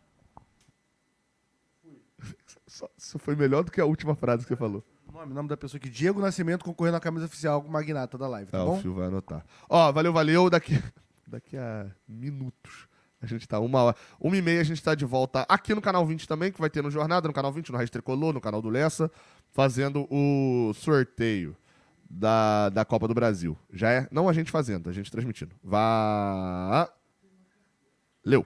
Isso foi melhor do que a última frase que você falou. O nome, nome da pessoa que Diego Nascimento concorrendo à camisa oficial com magnata da live, tá ah, bom? O Fio vai anotar. Ó, valeu, valeu. Daqui, [laughs] daqui a minutos. A gente tá uma hora. Uma e meia a gente tá de volta aqui no canal 20 também, que vai ter no Jornada, no canal 20, no Raiz Tricolor, no canal do Lessa, fazendo o sorteio da, da Copa do Brasil. Já é. Não a gente fazendo, a gente transmitindo. Vá. Leu.